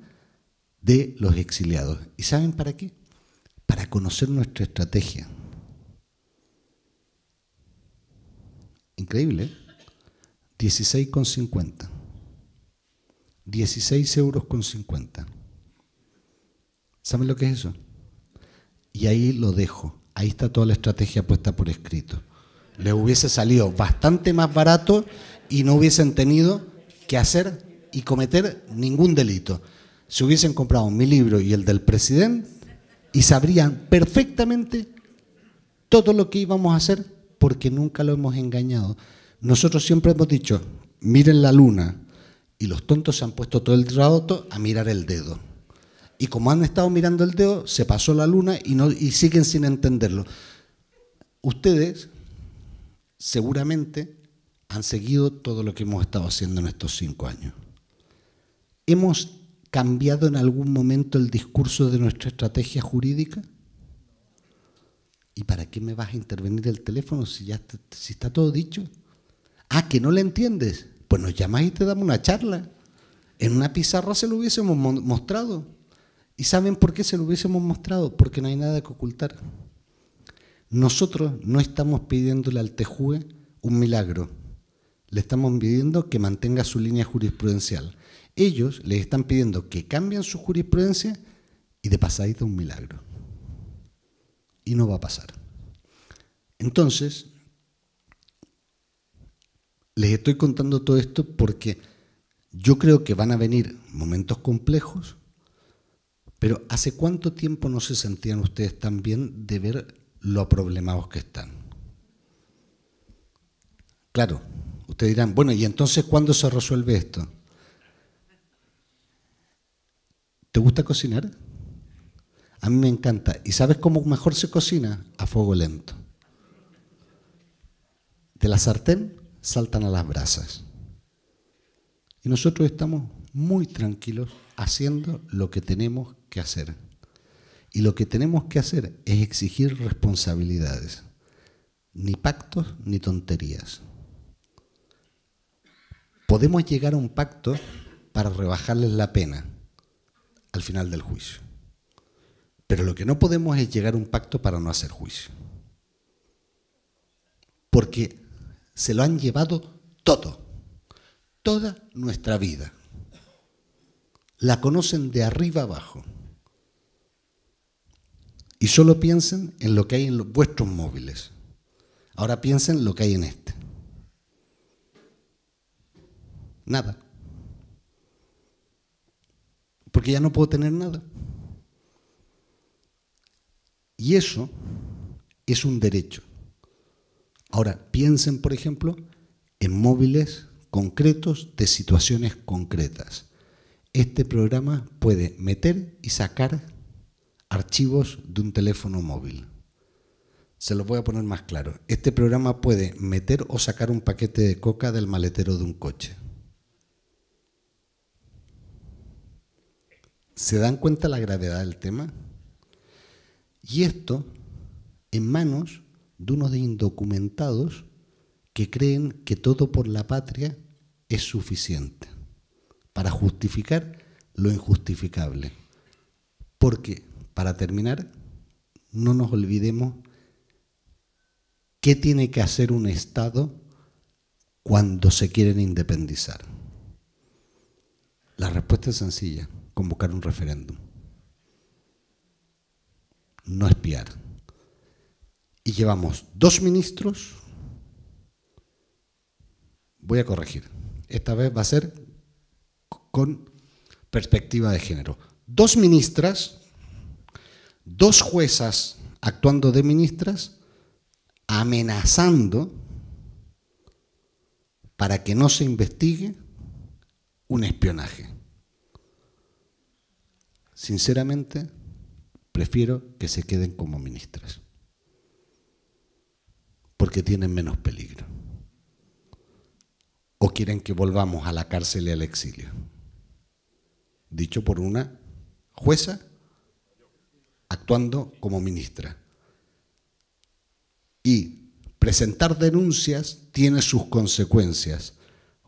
de los exiliados. ¿Y saben para qué? Para conocer nuestra estrategia. Increíble. ¿eh? 16,50. 16 euros con 50. ¿Saben lo que es eso? Y ahí lo dejo. Ahí está toda la estrategia puesta por escrito les hubiese salido bastante más barato y no hubiesen tenido que hacer y cometer ningún delito. Si hubiesen comprado mi libro y el del presidente y sabrían perfectamente todo lo que íbamos a hacer porque nunca lo hemos engañado. Nosotros siempre hemos dicho, miren la luna y los tontos se han puesto todo el rato a mirar el dedo. Y como han estado mirando el dedo, se pasó la luna y, no, y siguen sin entenderlo. Ustedes seguramente han seguido todo lo que hemos estado haciendo en estos cinco años. ¿Hemos cambiado en algún momento el discurso de nuestra estrategia jurídica? ¿Y para qué me vas a intervenir el teléfono si ya si está todo dicho? Ah, que no le entiendes. Pues nos llamas y te damos una charla. En una pizarra se lo hubiésemos mostrado. ¿Y saben por qué se lo hubiésemos mostrado? Porque no hay nada que ocultar. Nosotros no estamos pidiéndole al TEJUE un milagro, le estamos pidiendo que mantenga su línea jurisprudencial. Ellos les están pidiendo que cambien su jurisprudencia y de pasadita un milagro. Y no va a pasar. Entonces, les estoy contando todo esto porque yo creo que van a venir momentos complejos, pero ¿hace cuánto tiempo no se sentían ustedes tan bien de ver lo problemados que están. Claro, ustedes dirán, bueno, ¿y entonces cuándo se resuelve esto? ¿Te gusta cocinar? A mí me encanta. ¿Y sabes cómo mejor se cocina? A fuego lento. De la sartén saltan a las brasas. Y nosotros estamos muy tranquilos haciendo lo que tenemos que hacer. Y lo que tenemos que hacer es exigir responsabilidades, ni pactos ni tonterías. Podemos llegar a un pacto para rebajarles la pena al final del juicio. Pero lo que no podemos es llegar a un pacto para no hacer juicio. Porque se lo han llevado todo, toda nuestra vida. La conocen de arriba abajo. Y solo piensen en lo que hay en los, vuestros móviles. Ahora piensen lo que hay en este. Nada. Porque ya no puedo tener nada. Y eso es un derecho. Ahora, piensen, por ejemplo, en móviles concretos de situaciones concretas. Este programa puede meter y sacar archivos de un teléfono móvil. Se los voy a poner más claro. Este programa puede meter o sacar un paquete de coca del maletero de un coche. ¿Se dan cuenta la gravedad del tema? Y esto en manos de unos indocumentados que creen que todo por la patria es suficiente para justificar lo injustificable. Porque para terminar, no nos olvidemos qué tiene que hacer un Estado cuando se quieren independizar. La respuesta es sencilla, convocar un referéndum. No espiar. Y llevamos dos ministros, voy a corregir, esta vez va a ser con perspectiva de género. Dos ministras dos juezas actuando de ministras, amenazando para que no se investigue un espionaje. Sinceramente, prefiero que se queden como ministras, porque tienen menos peligro. O quieren que volvamos a la cárcel y al exilio. Dicho por una jueza actuando como ministra. Y presentar denuncias tiene sus consecuencias.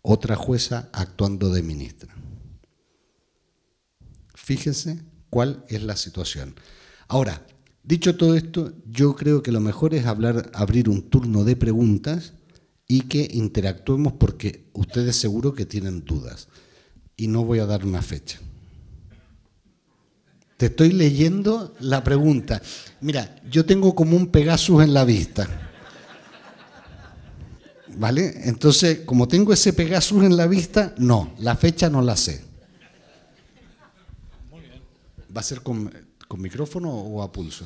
Otra jueza actuando de ministra. Fíjense cuál es la situación. Ahora, dicho todo esto, yo creo que lo mejor es hablar, abrir un turno de preguntas y que interactuemos porque ustedes seguro que tienen dudas. Y no voy a dar una fecha. Te estoy leyendo la pregunta. Mira, yo tengo como un Pegasus en la vista. ¿Vale? Entonces, como tengo ese Pegasus en la vista, no, la fecha no la sé. Muy bien. ¿Va a ser con, con micrófono o a pulso?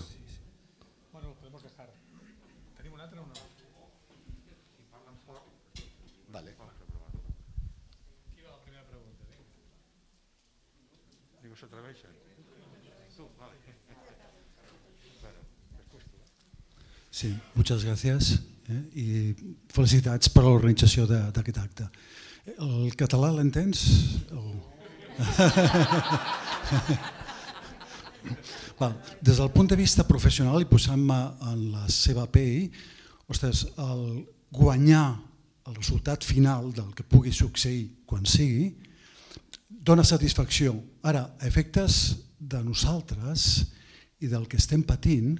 sí, moltes gràcies eh? i felicitats per a l'organització d'aquest acte. El català l'entens? Oh. Des del punt de vista professional i posant-me en la seva pell, ostres, el guanyar el resultat final del que pugui succeir quan sigui, dona satisfacció. Ara, efectes de nosaltres i del que estem patint,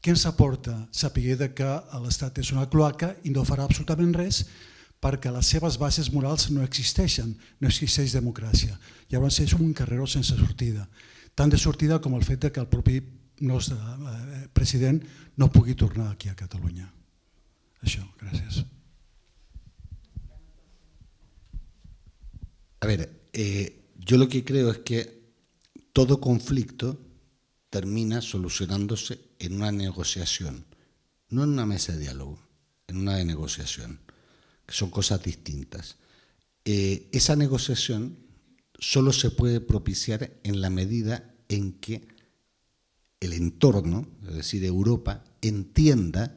què ens aporta saber que l'Estat és una cloaca i no farà absolutament res perquè les seves bases morals no existeixen, no existeix democràcia. Llavors és un carreró sense sortida, tant de sortida com el fet que el propi nostre eh, president no pugui tornar aquí a Catalunya. Això, gràcies. A veure, eh, jo lo que crec es que todo conflicto termina solucionándose en una negociación, no en una mesa de diálogo, en una de negociación, que son cosas distintas. Eh, esa negociación solo se puede propiciar en la medida en que el entorno, es decir, Europa, entienda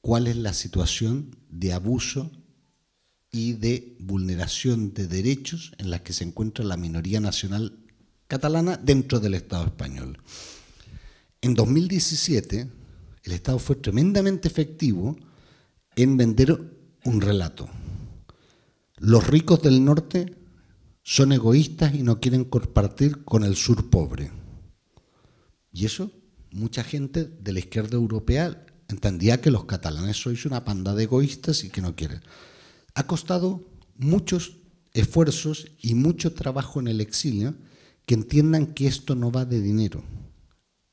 cuál es la situación de abuso y de vulneración de derechos en la que se encuentra la minoría nacional catalana dentro del Estado español. En 2017, el Estado fue tremendamente efectivo en vender un relato. Los ricos del norte son egoístas y no quieren compartir con el sur pobre. Y eso mucha gente de la izquierda europea entendía que los catalanes sois una panda de egoístas y que no quieren. Ha costado muchos esfuerzos y mucho trabajo en el exilio que entiendan que esto no va de dinero,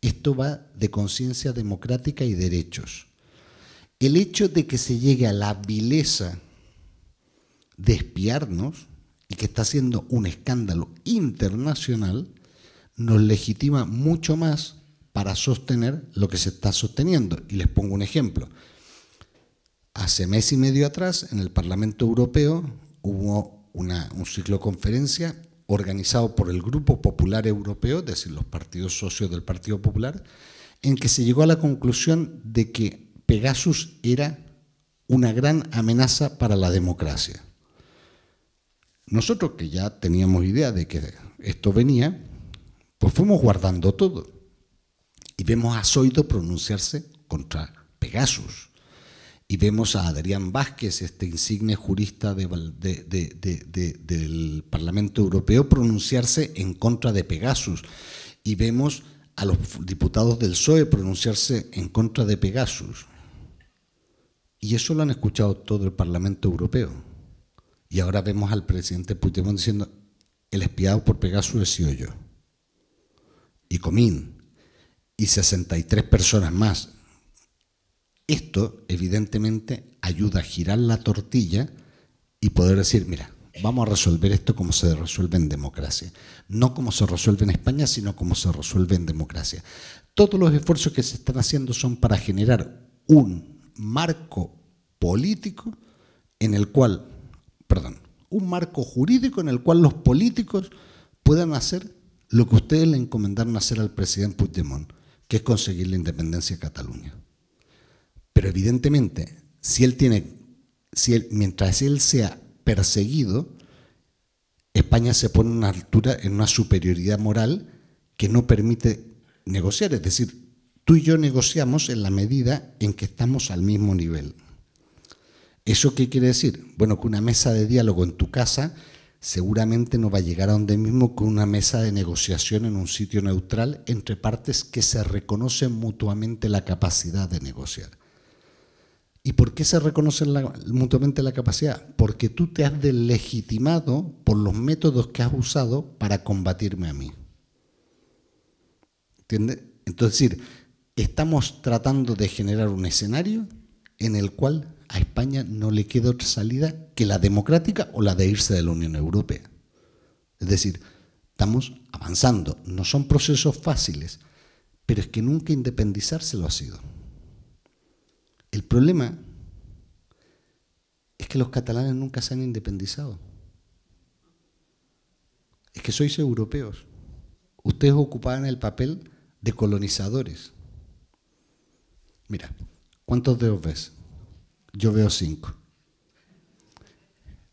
esto va de conciencia democrática y derechos. El hecho de que se llegue a la vileza de espiarnos y que está siendo un escándalo internacional, nos legitima mucho más para sostener lo que se está sosteniendo. Y les pongo un ejemplo. Hace mes y medio atrás, en el Parlamento Europeo, hubo una, un ciclo conferencia organizado por el Grupo Popular Europeo, es decir, los partidos socios del Partido Popular, en que se llegó a la conclusión de que Pegasus era una gran amenaza para la democracia. Nosotros que ya teníamos idea de que esto venía, pues fuimos guardando todo y vemos a Zoido pronunciarse contra Pegasus y vemos a Adrián Vázquez, este insigne jurista del Parlamento Europeo, pronunciarse en contra de Pegasus. Y vemos a los diputados del PSOE pronunciarse en contra de Pegasus. Y eso lo han escuchado todo el Parlamento Europeo. Y ahora vemos al presidente Putin diciendo, el espiado por Pegasus es yo. Y Comín. Y 63 personas más esto, evidentemente, ayuda a girar la tortilla y poder decir, mira, vamos a resolver esto como se resuelve en democracia. No como se resuelve en España, sino como se resuelve en democracia. Todos los esfuerzos que se están haciendo son para generar un marco político en el cual, perdón, un marco jurídico en el cual los políticos puedan hacer lo que ustedes le encomendaron hacer al presidente Puigdemont, que es conseguir la independencia de Cataluña. Pero evidentemente, si él tiene, si él, mientras él sea perseguido, España se pone en una altura, en una superioridad moral que no permite negociar. Es decir, tú y yo negociamos en la medida en que estamos al mismo nivel. ¿Eso qué quiere decir? Bueno, que una mesa de diálogo en tu casa seguramente no va a llegar a donde mismo que una mesa de negociación en un sitio neutral entre partes que se reconocen mutuamente la capacidad de negociar. ¿Y por qué se reconoce mutuamente la capacidad? Porque tú te has delegitimado por los métodos que has usado para combatirme a mí. ¿Entiendes? Entonces, decir, estamos tratando de generar un escenario en el cual a España no le queda otra salida que la democrática o la de irse de la Unión Europea. Es decir, estamos avanzando. No son procesos fáciles, pero es que nunca independizarse lo ha sido. El problema es que los catalanes nunca se han independizado. Es que sois europeos. Ustedes ocupaban el papel de colonizadores. Mira, ¿cuántos dedos ves? Yo veo cinco.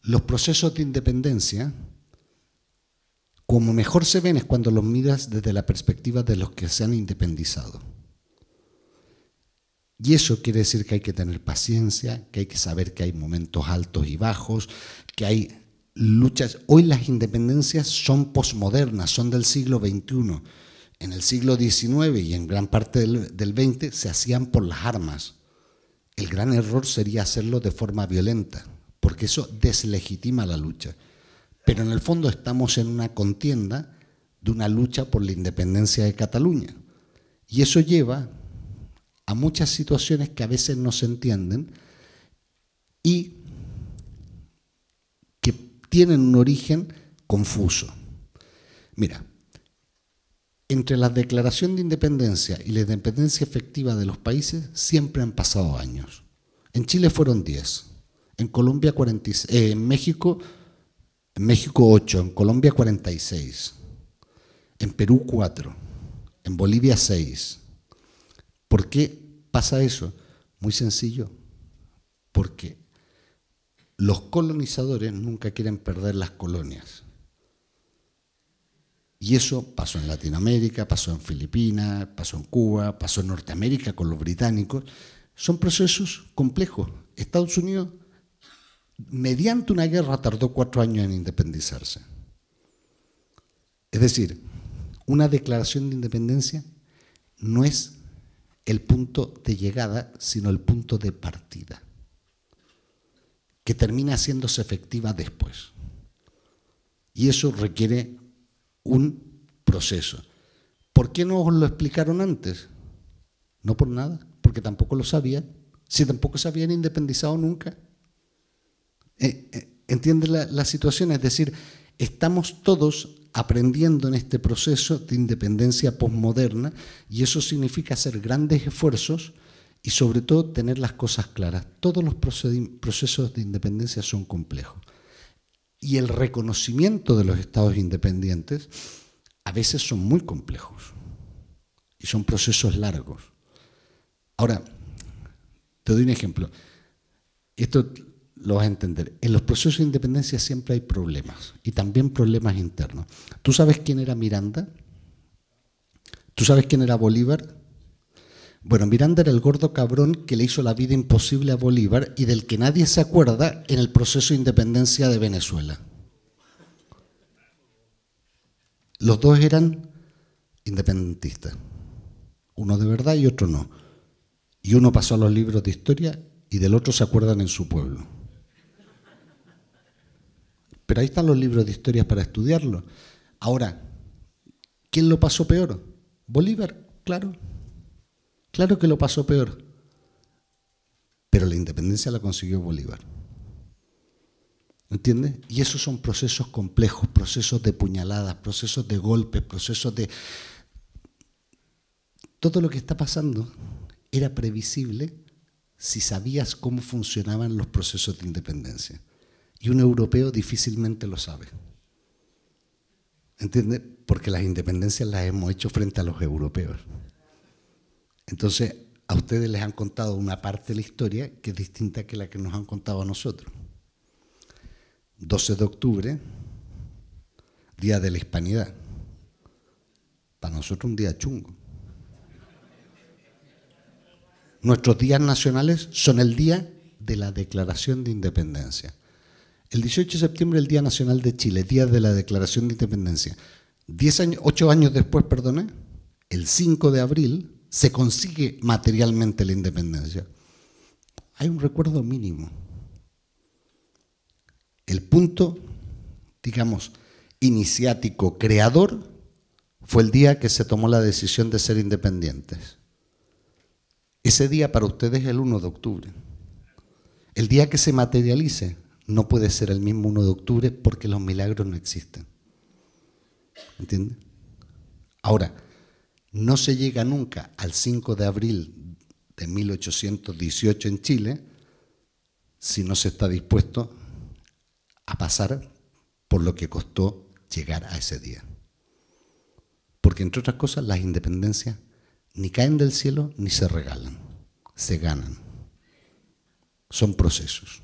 Los procesos de independencia, como mejor se ven es cuando los miras desde la perspectiva de los que se han independizado. Y eso quiere decir que hay que tener paciencia, que hay que saber que hay momentos altos y bajos, que hay luchas. Hoy las independencias son posmodernas, son del siglo XXI. En el siglo XIX y en gran parte del, del XX se hacían por las armas. El gran error sería hacerlo de forma violenta, porque eso deslegitima la lucha. Pero en el fondo estamos en una contienda de una lucha por la independencia de Cataluña. Y eso lleva a muchas situaciones que a veces no se entienden y que tienen un origen confuso. Mira, entre la declaración de independencia y la independencia efectiva de los países siempre han pasado años. En Chile fueron 10, en Colombia 46, eh, en México en México 8, en Colombia 46, en Perú 4, en Bolivia 6. ¿Por qué pasa eso? Muy sencillo, porque los colonizadores nunca quieren perder las colonias. Y eso pasó en Latinoamérica, pasó en Filipinas, pasó en Cuba, pasó en Norteamérica con los británicos. Son procesos complejos. Estados Unidos, mediante una guerra, tardó cuatro años en independizarse. Es decir, una declaración de independencia no es el punto de llegada, sino el punto de partida, que termina haciéndose efectiva después. Y eso requiere un proceso. ¿Por qué no os lo explicaron antes? No por nada, porque tampoco lo sabían. Si tampoco se habían independizado nunca. Eh, eh, entiende la, la situación? Es decir, estamos todos aprendiendo en este proceso de independencia posmoderna y eso significa hacer grandes esfuerzos y sobre todo tener las cosas claras. Todos los procesos de independencia son complejos. Y el reconocimiento de los estados independientes a veces son muy complejos y son procesos largos. Ahora, te doy un ejemplo. Esto lo vas a entender. En los procesos de independencia siempre hay problemas y también problemas internos. ¿Tú sabes quién era Miranda? ¿Tú sabes quién era Bolívar? Bueno, Miranda era el gordo cabrón que le hizo la vida imposible a Bolívar y del que nadie se acuerda en el proceso de independencia de Venezuela. Los dos eran independentistas, uno de verdad y otro no. Y uno pasó a los libros de historia y del otro se acuerdan en su pueblo. Pero ahí están los libros de historias para estudiarlo. Ahora, ¿quién lo pasó peor? Bolívar, claro. Claro que lo pasó peor. Pero la independencia la consiguió Bolívar. ¿Entiendes? Y esos son procesos complejos, procesos de puñaladas, procesos de golpes, procesos de... Todo lo que está pasando era previsible si sabías cómo funcionaban los procesos de independencia. Y un europeo difícilmente lo sabe. ¿Entiende? Porque las independencias las hemos hecho frente a los europeos. Entonces, a ustedes les han contado una parte de la historia que es distinta que la que nos han contado a nosotros. 12 de octubre, Día de la Hispanidad. Para nosotros un día chungo. Nuestros días nacionales son el día de la Declaración de Independencia. El 18 de septiembre, el Día Nacional de Chile, día de la Declaración de Independencia. años, ocho años después, perdone, el 5 de abril, se consigue materialmente la independencia. Hay un recuerdo mínimo. El punto, digamos, iniciático, creador, fue el día que se tomó la decisión de ser independientes. Ese día para ustedes es el 1 de octubre. El día que se materialice no puede ser el mismo 1 de octubre porque los milagros no existen. ¿Entiendes? Ahora, no se llega nunca al 5 de abril de 1818 en Chile si no se está dispuesto a pasar por lo que costó llegar a ese día. Porque entre otras cosas las independencias ni caen del cielo ni se regalan, se ganan. Son procesos.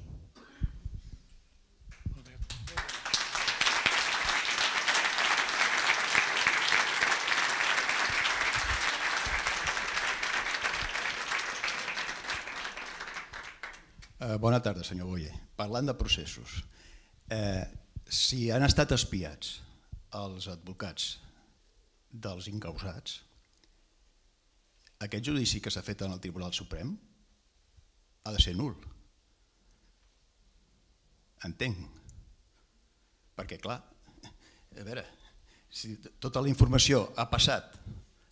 Eh, bona tarda, senyor Boyer. Parlant de processos, eh, si han estat espiats els advocats dels incausats, aquest judici que s'ha fet en el Tribunal Suprem ha de ser nul. Entenc. Perquè, clar, a veure, si tota la informació ha passat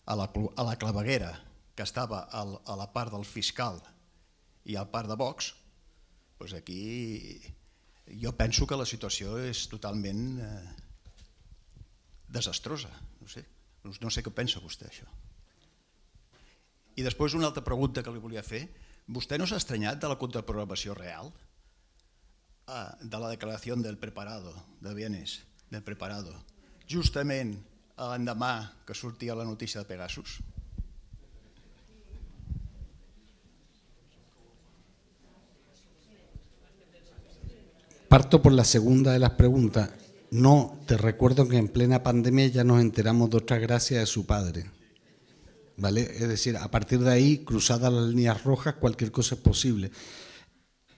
a la, a la claveguera que estava a la part del fiscal i a la part de Vox, doncs aquí jo penso que la situació és totalment eh, desastrosa. No sé, no sé què pensa vostè això. I després una altra pregunta que li volia fer. Vostè no s'ha estranyat de la contraprogramació real? Ah, de la declaració del preparado, de bienes, del preparado, justament l'endemà que sortia la notícia de Pegasus? Parto por la segunda de las preguntas. No, te recuerdo que en plena pandemia ya nos enteramos de otra gracia de su padre. ¿Vale? Es decir, a partir de ahí, cruzadas las líneas rojas, cualquier cosa es posible.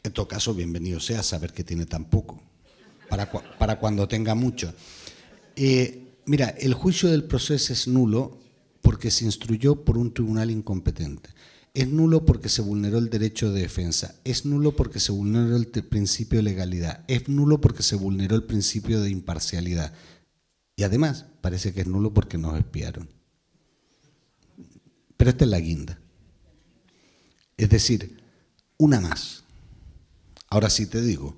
En todo caso, bienvenido sea saber que tiene tan poco, para, cuando tenga mucho. Eh, mira, el juicio del proceso es nulo porque se instruyó por un tribunal incompetente es nulo porque se vulneró el derecho de defensa, es nulo porque se vulneró el principio de legalidad, es nulo porque se vulneró el principio de imparcialidad. Y además parece que es nulo porque nos espiaron. Pero esta es la guinda. Es decir, una más. Ahora sí te digo,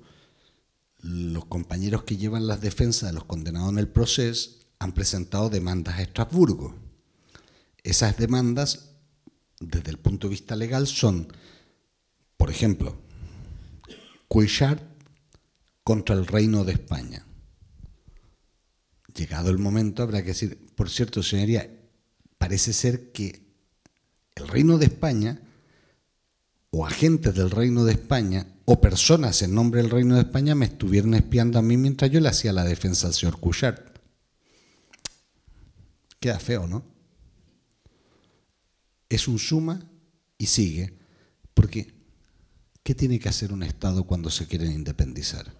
los compañeros que llevan las defensas de los condenados en el proceso han presentado demandas a Estrasburgo. Esas demandas desde el punto de vista legal son, por ejemplo, Cuellar contra el Reino de España. Llegado el momento, habrá que decir, por cierto, señoría, parece ser que el Reino de España, o agentes del Reino de España, o personas en nombre del Reino de España me estuvieron espiando a mí mientras yo le hacía la defensa al señor Cuillard. Queda feo, ¿no? es un suma y sigue, porque ¿qué tiene que hacer un Estado cuando se quiere independizar?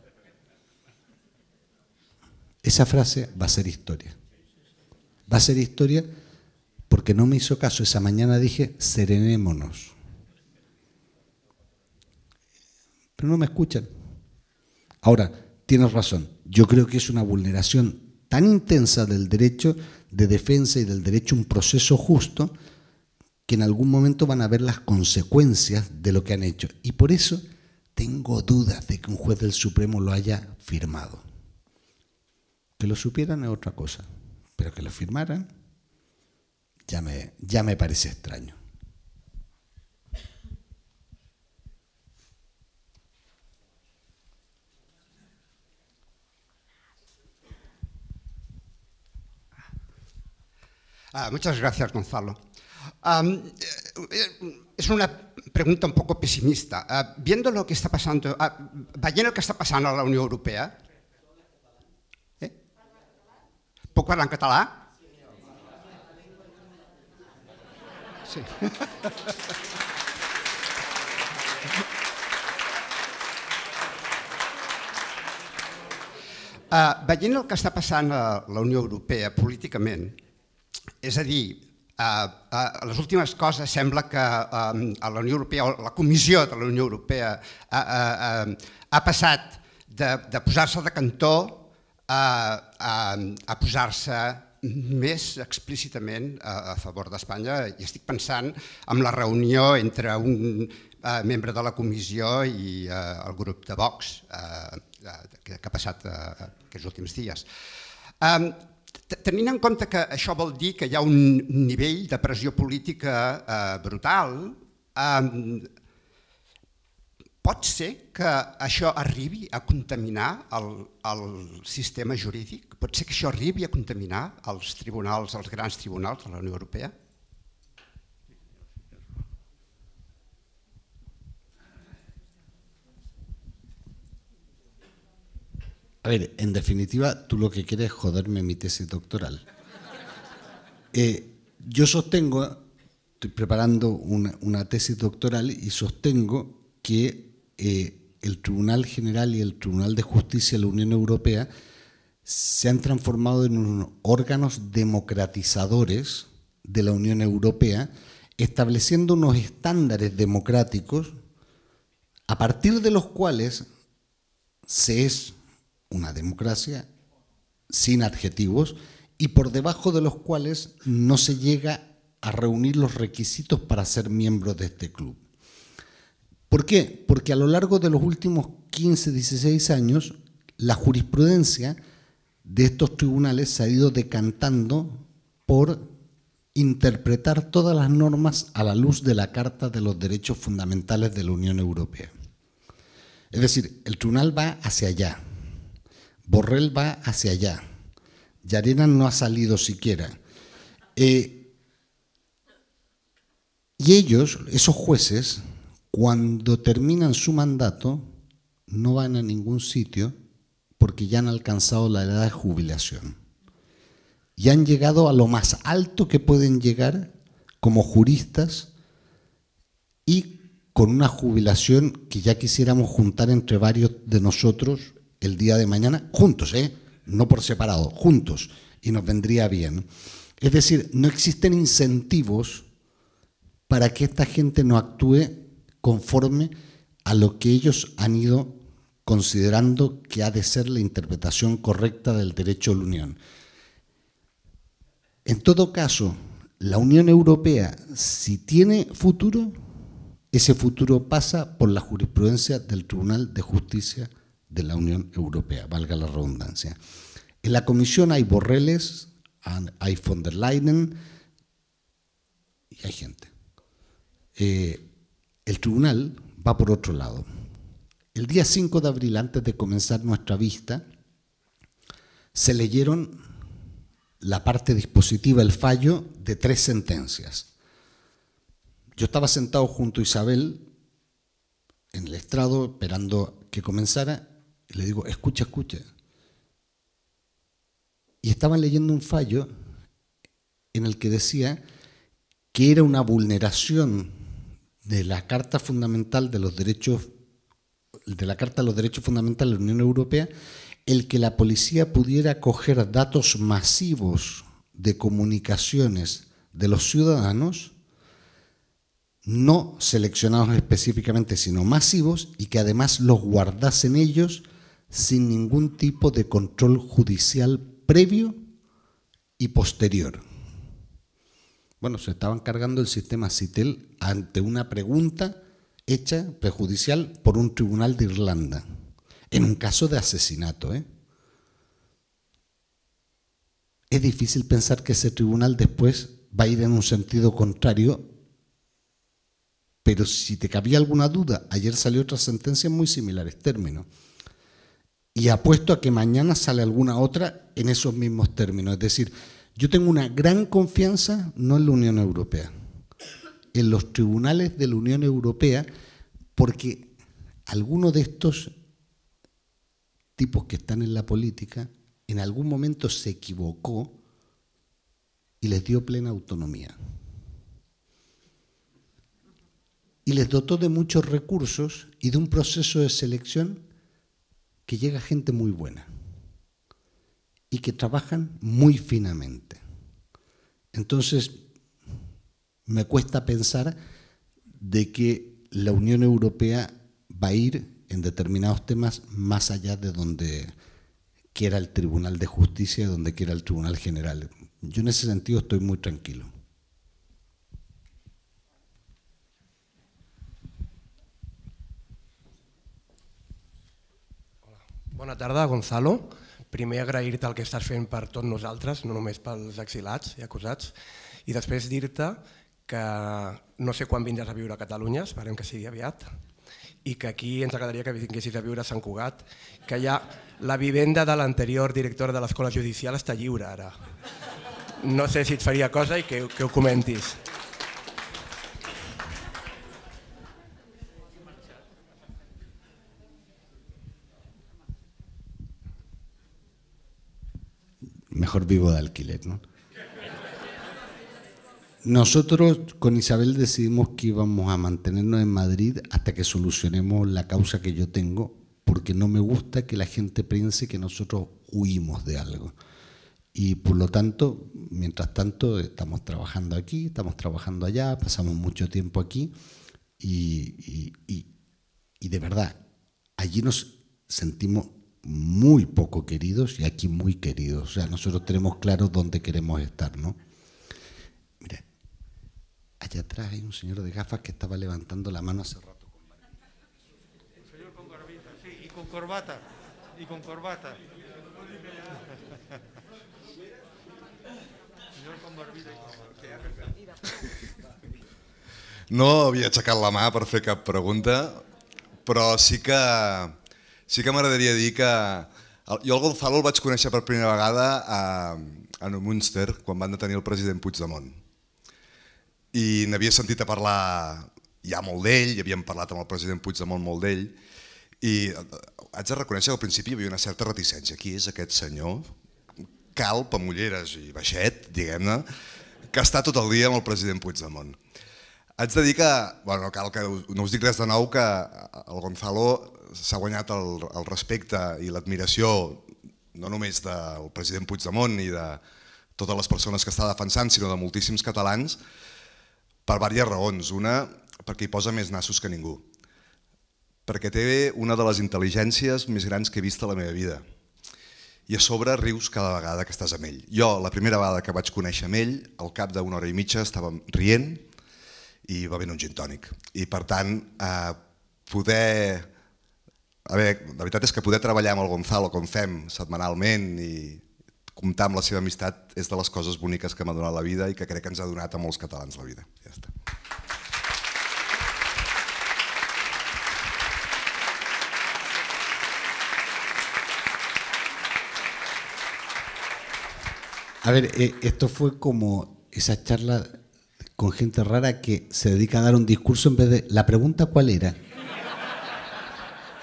Esa frase va a ser historia. Va a ser historia porque no me hizo caso. Esa mañana dije, serenémonos. Pero no me escuchan. Ahora, tienes razón. Yo creo que es una vulneración tan intensa del derecho de defensa y del derecho a un proceso justo que en algún momento van a ver las consecuencias de lo que han hecho. Y por eso tengo dudas de que un juez del Supremo lo haya firmado. Que lo supieran es otra cosa, pero que lo firmaran ya me, ya me parece extraño. Ah, muchas gracias, Gonzalo. Um, es eh, una pregunta un poco pesimista. Uh, viendo lo que está pasando, uh, ah, veient el que està passant a la Unió Europea, eh? puc parlar en català? Sí. Uh, ah, veient el que està passant a la Unió Europea políticament, és a dir, Eh, eh, les últimes coses sembla que ehm, a la Unió Europea, o la Comissió de la Unió Europea eh, eh, eh ha passat de, de posar-se de cantó a, eh, a, a posar-se més explícitament a, a favor d'Espanya i estic pensant en la reunió entre un membre de la comissió i el grup de Vox eh, que, que ha passat eh, aquests últims dies. Eh, Tenint en compte que això vol dir que hi ha un nivell de pressió política eh, brutal, pot ser que això arribi a contaminar el, el sistema jurídic? Pot ser que això arribi a contaminar els tribunals, els grans tribunals de la Unió Europea? A ver, en definitiva, tú lo que quieres es joderme mi tesis doctoral. Eh, yo sostengo, estoy preparando una, tesis doctoral y sostengo que eh, el Tribunal General y el Tribunal de Justicia de la Unión Europea se han transformado en unos órganos democratizadores de la Unión Europea, estableciendo unos estándares democráticos a partir de los cuales se es una democracia sin adjetivos y por debajo de los cuales no se llega a reunir los requisitos para ser miembro de este club. ¿Por qué? Porque a lo largo de los últimos 15, 16 años, la jurisprudencia de estos tribunales se ha ido decantando por interpretar todas las normas a la luz de la Carta de los Derechos Fundamentales de la Unión Europea. Es decir, el tribunal va hacia allá, Borrell va hacia allá. Yarena no ha salido siquiera. Eh, y ellos, esos jueces, cuando terminan su mandato, no van a ningún sitio porque ya han alcanzado la edad de jubilación. Y han llegado a lo más alto que pueden llegar como juristas y con una jubilación que ya quisiéramos juntar entre varios de nosotros el día de mañana, juntos, ¿eh? no por separado, juntos, y nos vendría bien. Es decir, no existen incentivos para que esta gente no actúe conforme a lo que ellos han ido considerando que ha de ser la interpretación correcta del derecho de la Unión. En todo caso, la Unión Europea, si tiene futuro, ese futuro pasa por la jurisprudencia del Tribunal de Justicia de la Unión Europea, valga la redundancia. En la comisión hay Borreles, hay von der Leyen y hay gente. Eh, el tribunal va por otro lado. El día 5 de abril, antes de comenzar nuestra vista, se leyeron la parte dispositiva, el fallo, de tres sentencias. Yo estaba sentado junto a Isabel en el estrado esperando que comenzara le digo, escucha, escucha. Y estaban leyendo un fallo en el que decía que era una vulneración de la Carta Fundamental de los Derechos de la Carta de los Derechos Fundamentales de la Unión Europea el que la policía pudiera coger datos masivos de comunicaciones de los ciudadanos no seleccionados específicamente, sino masivos, y que además los guardasen ellos sin ningún tipo de control judicial previo y posterior. Bueno, se estaban cargando el sistema CITEL ante una pregunta hecha prejudicial por un tribunal de Irlanda, en un caso de asesinato. ¿eh? Es difícil pensar que ese tribunal después va a ir en un sentido contrario, pero si te cabía alguna duda, ayer salió otra sentencia muy muy similares términos y apuesto a que mañana sale alguna otra en esos mismos términos. Es decir, yo tengo una gran confianza no en la Unión Europea, en los tribunales de la Unión Europea, porque alguno de estos tipos que están en la política en algún momento se equivocó y les dio plena autonomía. Y les dotó de muchos recursos y de un proceso de selección que llega gente muy buena y que trabajan muy finamente. Entonces, me cuesta pensar de que la Unión Europea va a ir en determinados temas más allá de donde quiera el Tribunal de Justicia, donde quiera el Tribunal General. Yo en ese sentido estoy muy tranquilo. Bona tarda, Gonzalo. Primer agrair-te el que estàs fent per tots nosaltres, no només pels exilats i acusats, i després dir-te que no sé quan vindràs a viure a Catalunya, esperem que sigui aviat, i que aquí ens agradaria que vinguessis a viure a Sant Cugat, que ja la vivenda de l'anterior director de l'escola judicial està lliure ara. No sé si et faria cosa i que, que ho comentis. mejor vivo de alquiler, ¿no? Nosotros con Isabel decidimos que íbamos a mantenernos en Madrid hasta que solucionemos la causa que yo tengo, porque no me gusta que la gente piense que nosotros huimos de algo. Y por lo tanto, mientras tanto, estamos trabajando aquí, estamos trabajando allá, pasamos mucho tiempo aquí y, y de verdad, allí nos sentimos muy poco queridos y aquí muy queridos. O sea, nosotros tenemos claro dónde queremos estar, ¿no? Mira, allá atrás hay un señor de gafas que estaba levantando la mano hace rato. Un señor con gorbita, sí, y con corbata, y con corbata. señor con corbata. No había la más perfecta pregunta, pero sí que Sí que m'agradaria dir que... jo el Gonzalo el vaig conèixer per primera vegada a, a New Munster, quan van detenir el president Puigdemont. I n'havia sentit a parlar ja molt d'ell, ja havíem parlat amb el president Puigdemont molt d'ell, i eh, haig de reconèixer que al principi hi havia una certa reticència. Qui és aquest senyor? Calp, amb ulleres i baixet, diguem-ne, que està tot el dia amb el president Puigdemont. Haig de dir que, bueno, cal que no us dic res de nou, que el Gonzalo s'ha guanyat el, el respecte i l'admiració no només del president Puigdemont i de totes les persones que està defensant, sinó de moltíssims catalans, per diverses raons. Una, perquè hi posa més nassos que ningú. Perquè té una de les intel·ligències més grans que he vist a la meva vida. I a sobre rius cada vegada que estàs amb ell. Jo, la primera vegada que vaig conèixer amb ell, al cap d'una hora i mitja estàvem rient, i va venir un gin tònic. I per tant, eh, poder... A veure, la veritat és que poder treballar amb el Gonzalo com fem setmanalment i comptar amb la seva amistat és de les coses boniques que m'ha donat la vida i que crec que ens ha donat a molts catalans la vida. Ja està. A ver, eh, esto fue como esa charla con gente rara que se dedica a dar un discurso en vez de... La pregunta cuál era.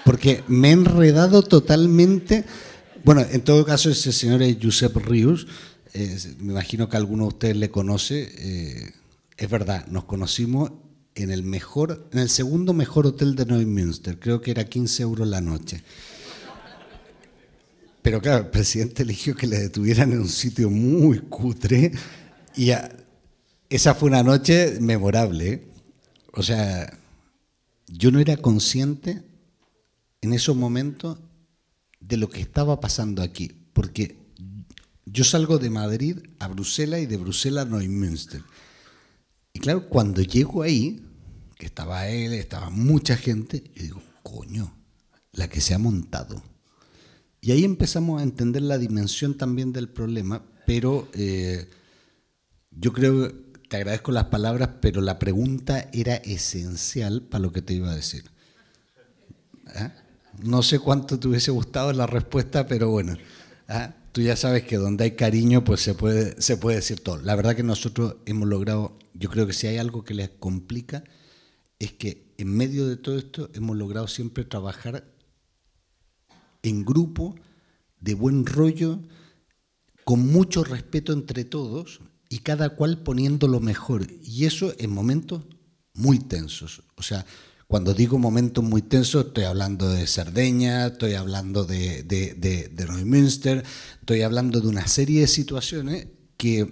Porque me he enredado totalmente. Bueno, en todo caso, ese señor es Josep Rius. me imagino que alguno de ustedes le conoce. Eh, es verdad, nos conocimos en el mejor, en el segundo mejor hotel de Neumünster. Creo que era 15 euros la noche. Pero claro, el presidente eligió que le detuvieran en un sitio muy cutre y a, esa fue una noche memorable. ¿eh? O sea, yo no era consciente en esos momentos de lo que estaba pasando aquí, porque yo salgo de Madrid a Bruselas y de Bruselas a Neumünster. Y claro, cuando llego ahí, que estaba él, estaba mucha gente, yo digo, coño, la que se ha montado. Y ahí empezamos a entender la dimensión también del problema, pero eh, yo creo que te agradezco las palabras, pero la pregunta era esencial para lo que te iba a decir. ¿Ah? No sé cuánto te hubiese gustado la respuesta, pero bueno, ¿Ah? tú ya sabes que donde hay cariño, pues se puede, se puede decir todo. La verdad que nosotros hemos logrado, yo creo que si hay algo que les complica, es que en medio de todo esto hemos logrado siempre trabajar en grupo, de buen rollo, con mucho respeto entre todos y cada cual poniendo lo mejor. Y eso en momentos muy tensos. O sea, cuando digo momentos muy tensos, estoy hablando de Cerdeña, estoy hablando de, de, de, Neumünster, estoy hablando de una serie de situaciones que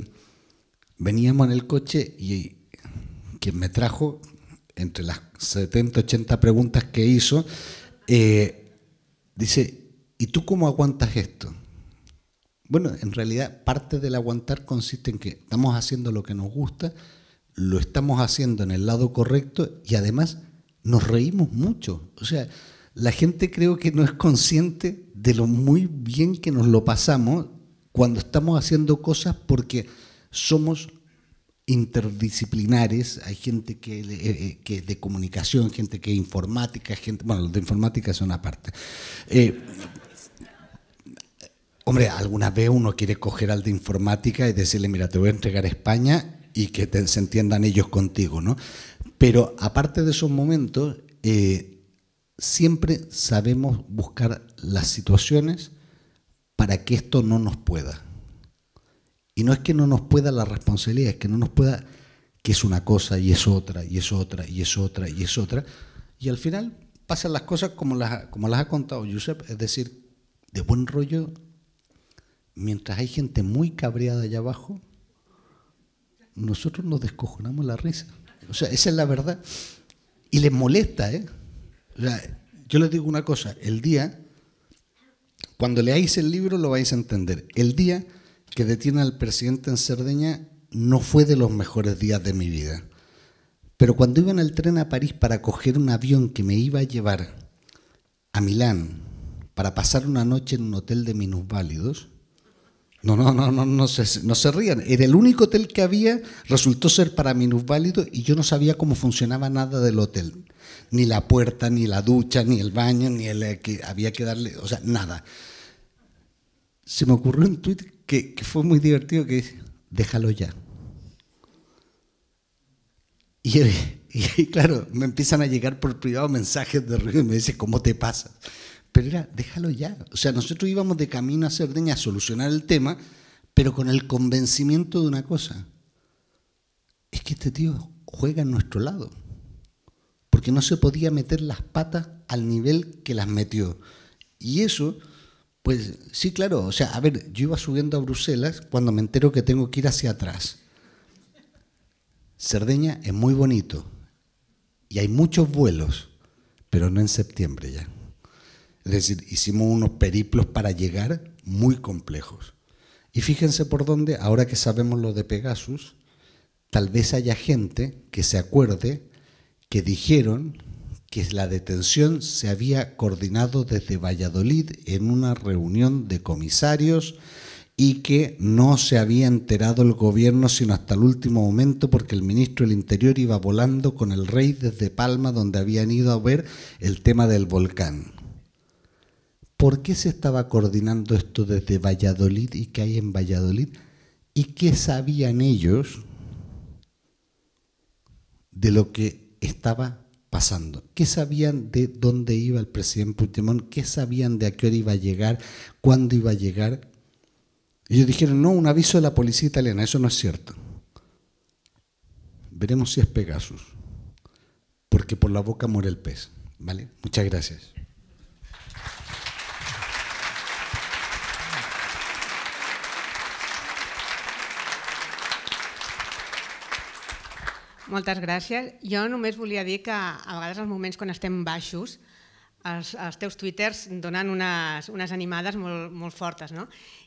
veníamos en el coche y quien me trajo, entre las 70, 80 preguntas que hizo, eh, dice, ¿y tú cómo aguantas esto? Bueno, en realidad parte del aguantar consiste en que estamos haciendo lo que nos gusta, lo estamos haciendo en el lado correcto y además nos reímos mucho. O sea, la gente creo que no es consciente de lo muy bien que nos lo pasamos cuando estamos haciendo cosas porque somos interdisciplinares, hay gente que, eh, eh, es de comunicación, gente que es informática, gente, bueno, los de informática son una parte... Eh, Hombre, alguna vez uno quiere coger al de informática y decirle, mira, te voy a entregar a España y que te, se entiendan ellos contigo, ¿no? Pero aparte de esos momentos, eh, siempre sabemos buscar las situaciones para que esto no nos pueda. Y no es que no nos pueda la responsabilidad, es que no nos pueda que es una cosa y es otra y es otra y es otra y es otra. Y al final pasan las cosas como las, como las ha contado Josep, es decir, de buen rollo mientras hay gente muy cabreada allá abajo, nosotros nos descojonamos la risa. O sea, esa es la verdad. Y les molesta, ¿eh? O sea, yo les digo una cosa, el día, cuando leáis el libro lo vais a entender. El día que detiene al presidente en Cerdeña no fue de los mejores días de mi vida. Pero cuando iba en el tren a París para coger un avión que me iba a llevar a Milán para pasar una noche en un hotel de minusválidos, no, no, no, no, no se, rían. Era el único hotel que había, resultó ser para minusválido, válido y yo no sabía cómo funcionaba nada del hotel. Ni la puerta, ni la ducha, ni el baño, ni el eh, que había que darle, o sea, nada. Se me ocurrió un tweet que, fue muy divertido que dice, déjalo ya. Y, y, claro, me empiezan a llegar por privado mensajes de ruido y me dice, ¿cómo te pasa? Pero era, déjalo ya. O sea, nosotros íbamos de camino a Cerdeña a solucionar el tema, pero con el convencimiento de una cosa. Es que este tío juega en nuestro lado. Porque no se podía meter las patas al nivel que las metió. Y eso, pues sí, claro. O sea, a ver, yo iba subiendo a Bruselas cuando me entero que tengo que ir hacia atrás. Cerdeña es muy bonito y hay muchos vuelos, pero no en septiembre ya. Es decir, hicimos unos periplos para llegar muy complejos. Y fíjense por dónde, ahora que sabemos lo de Pegasus, tal vez haya gente que se acuerde que dijeron que la detención se había coordinado desde Valladolid en una reunión de comisarios y que no se había enterado el gobierno sino hasta el último momento porque el ministro del Interior iba volando con el rey desde Palma donde habían ido a ver el tema del volcán. ¿Por qué se estaba coordinando esto desde Valladolid y qué hay en Valladolid? ¿Y qué sabían ellos de lo que estaba pasando? ¿Qué sabían de dónde iba el presidente Puigdemont? ¿Qué sabían de a qué hora iba a llegar? ¿Cuándo iba a llegar? Ellos dijeron, no, un aviso de la policía italiana, eso no es cierto. Veremos si es Pegasus, porque por la boca muere el pez. ¿Vale? Muchas gracias. Moltes gràcies. Jo només volia dir que a vegades els moments quan estem baixos, els, els teus twitters donen unes, unes animades molt, molt fortes. No?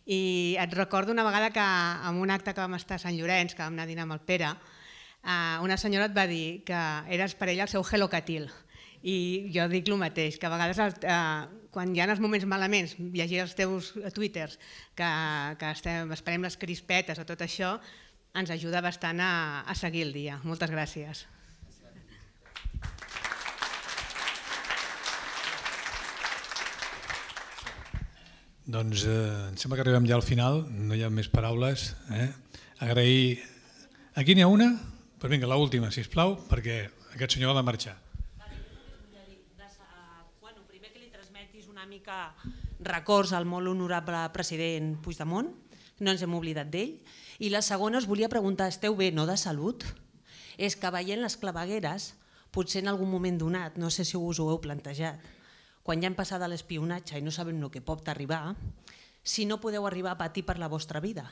I et recordo una vegada que en un acte que vam estar a Sant Llorenç, que vam anar a dinar amb el Pere, eh, una senyora et va dir que eres per ella el seu gelocatil. I jo dic el mateix, que a vegades eh, quan hi ha els moments malaments, llegir els teus twitters, que, que estem, esperem les crispetes o tot això, ens ajuda bastant a, a seguir el dia. Moltes gràcies. Doncs eh, em sembla que arribem ja al final, no hi ha més paraules. Eh? Agrair... Aquí n'hi ha una? Però doncs vinga, l'última, si plau, perquè aquest senyor ha de marxar. Bueno, primer que li transmetis una mica records al molt honorable president Puigdemont, no ens hem oblidat d'ell, i la segona us volia preguntar, esteu bé, no de salut? És que veient les clavegueres, potser en algun moment donat, no sé si us ho heu plantejat, quan ja hem passat a l'espionatge i no sabem el que pot arribar, si no podeu arribar a patir per la vostra vida,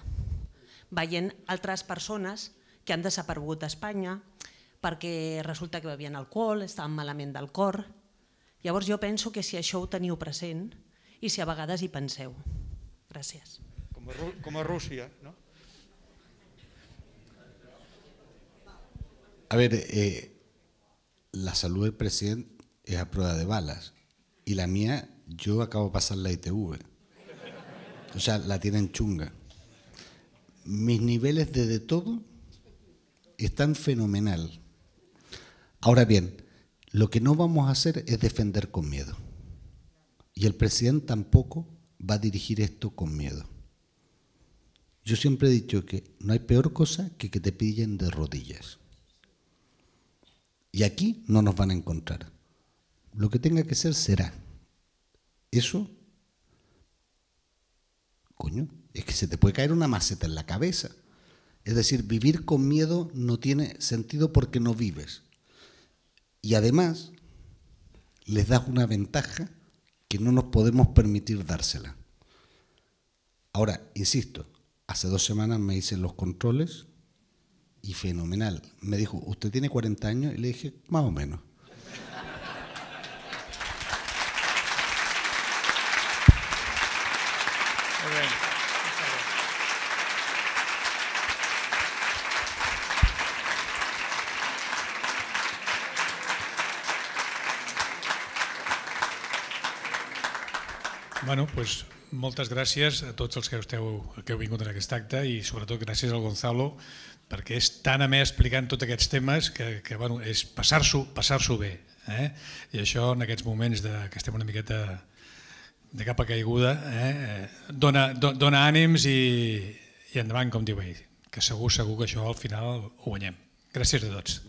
veient altres persones que han desaparegut d'Espanya perquè resulta que bevien alcohol, estaven malament del cor. Llavors jo penso que si això ho teniu present i si a vegades hi penseu. Gràcies. Com a, Rú com a Rússia, no? a ver, eh, la salud del presidente es a prueba de balas. Y la mía, yo acabo de pasar la ITV. O sea, la tienen chunga. Mis niveles de, de todo están fenomenal. Ahora bien, lo que no vamos a hacer es defender con miedo. Y el presidente tampoco va a dirigir esto con miedo. Yo siempre he dicho que no hay peor cosa que que te pillen de rodillas. Y aquí no nos van a encontrar. Lo que tenga que ser será. Eso, coño, es que se te puede caer una maceta en la cabeza. Es decir, vivir con miedo no tiene sentido porque no vives. Y además, les das una ventaja que no nos podemos permitir dársela. Ahora, insisto, hace dos semanas me hice los controles y fenomenal. Me dijo, ¿usted tiene 40 años? Y le dije, más o menos. Bueno, pues moltes gràcies a tots els que, esteu, que heu vingut en aquest acte i sobretot gràcies al Gonzalo perquè és tan a més explicant tots aquests temes que, que bueno, és passar-s'ho passar, -s'ho, bé. Eh? I això en aquests moments de, que estem una miqueta de capa caiguda eh? dona, do, dona ànims i, i endavant, com diu ell, que segur, segur que això al final ho guanyem. Gràcies a tots.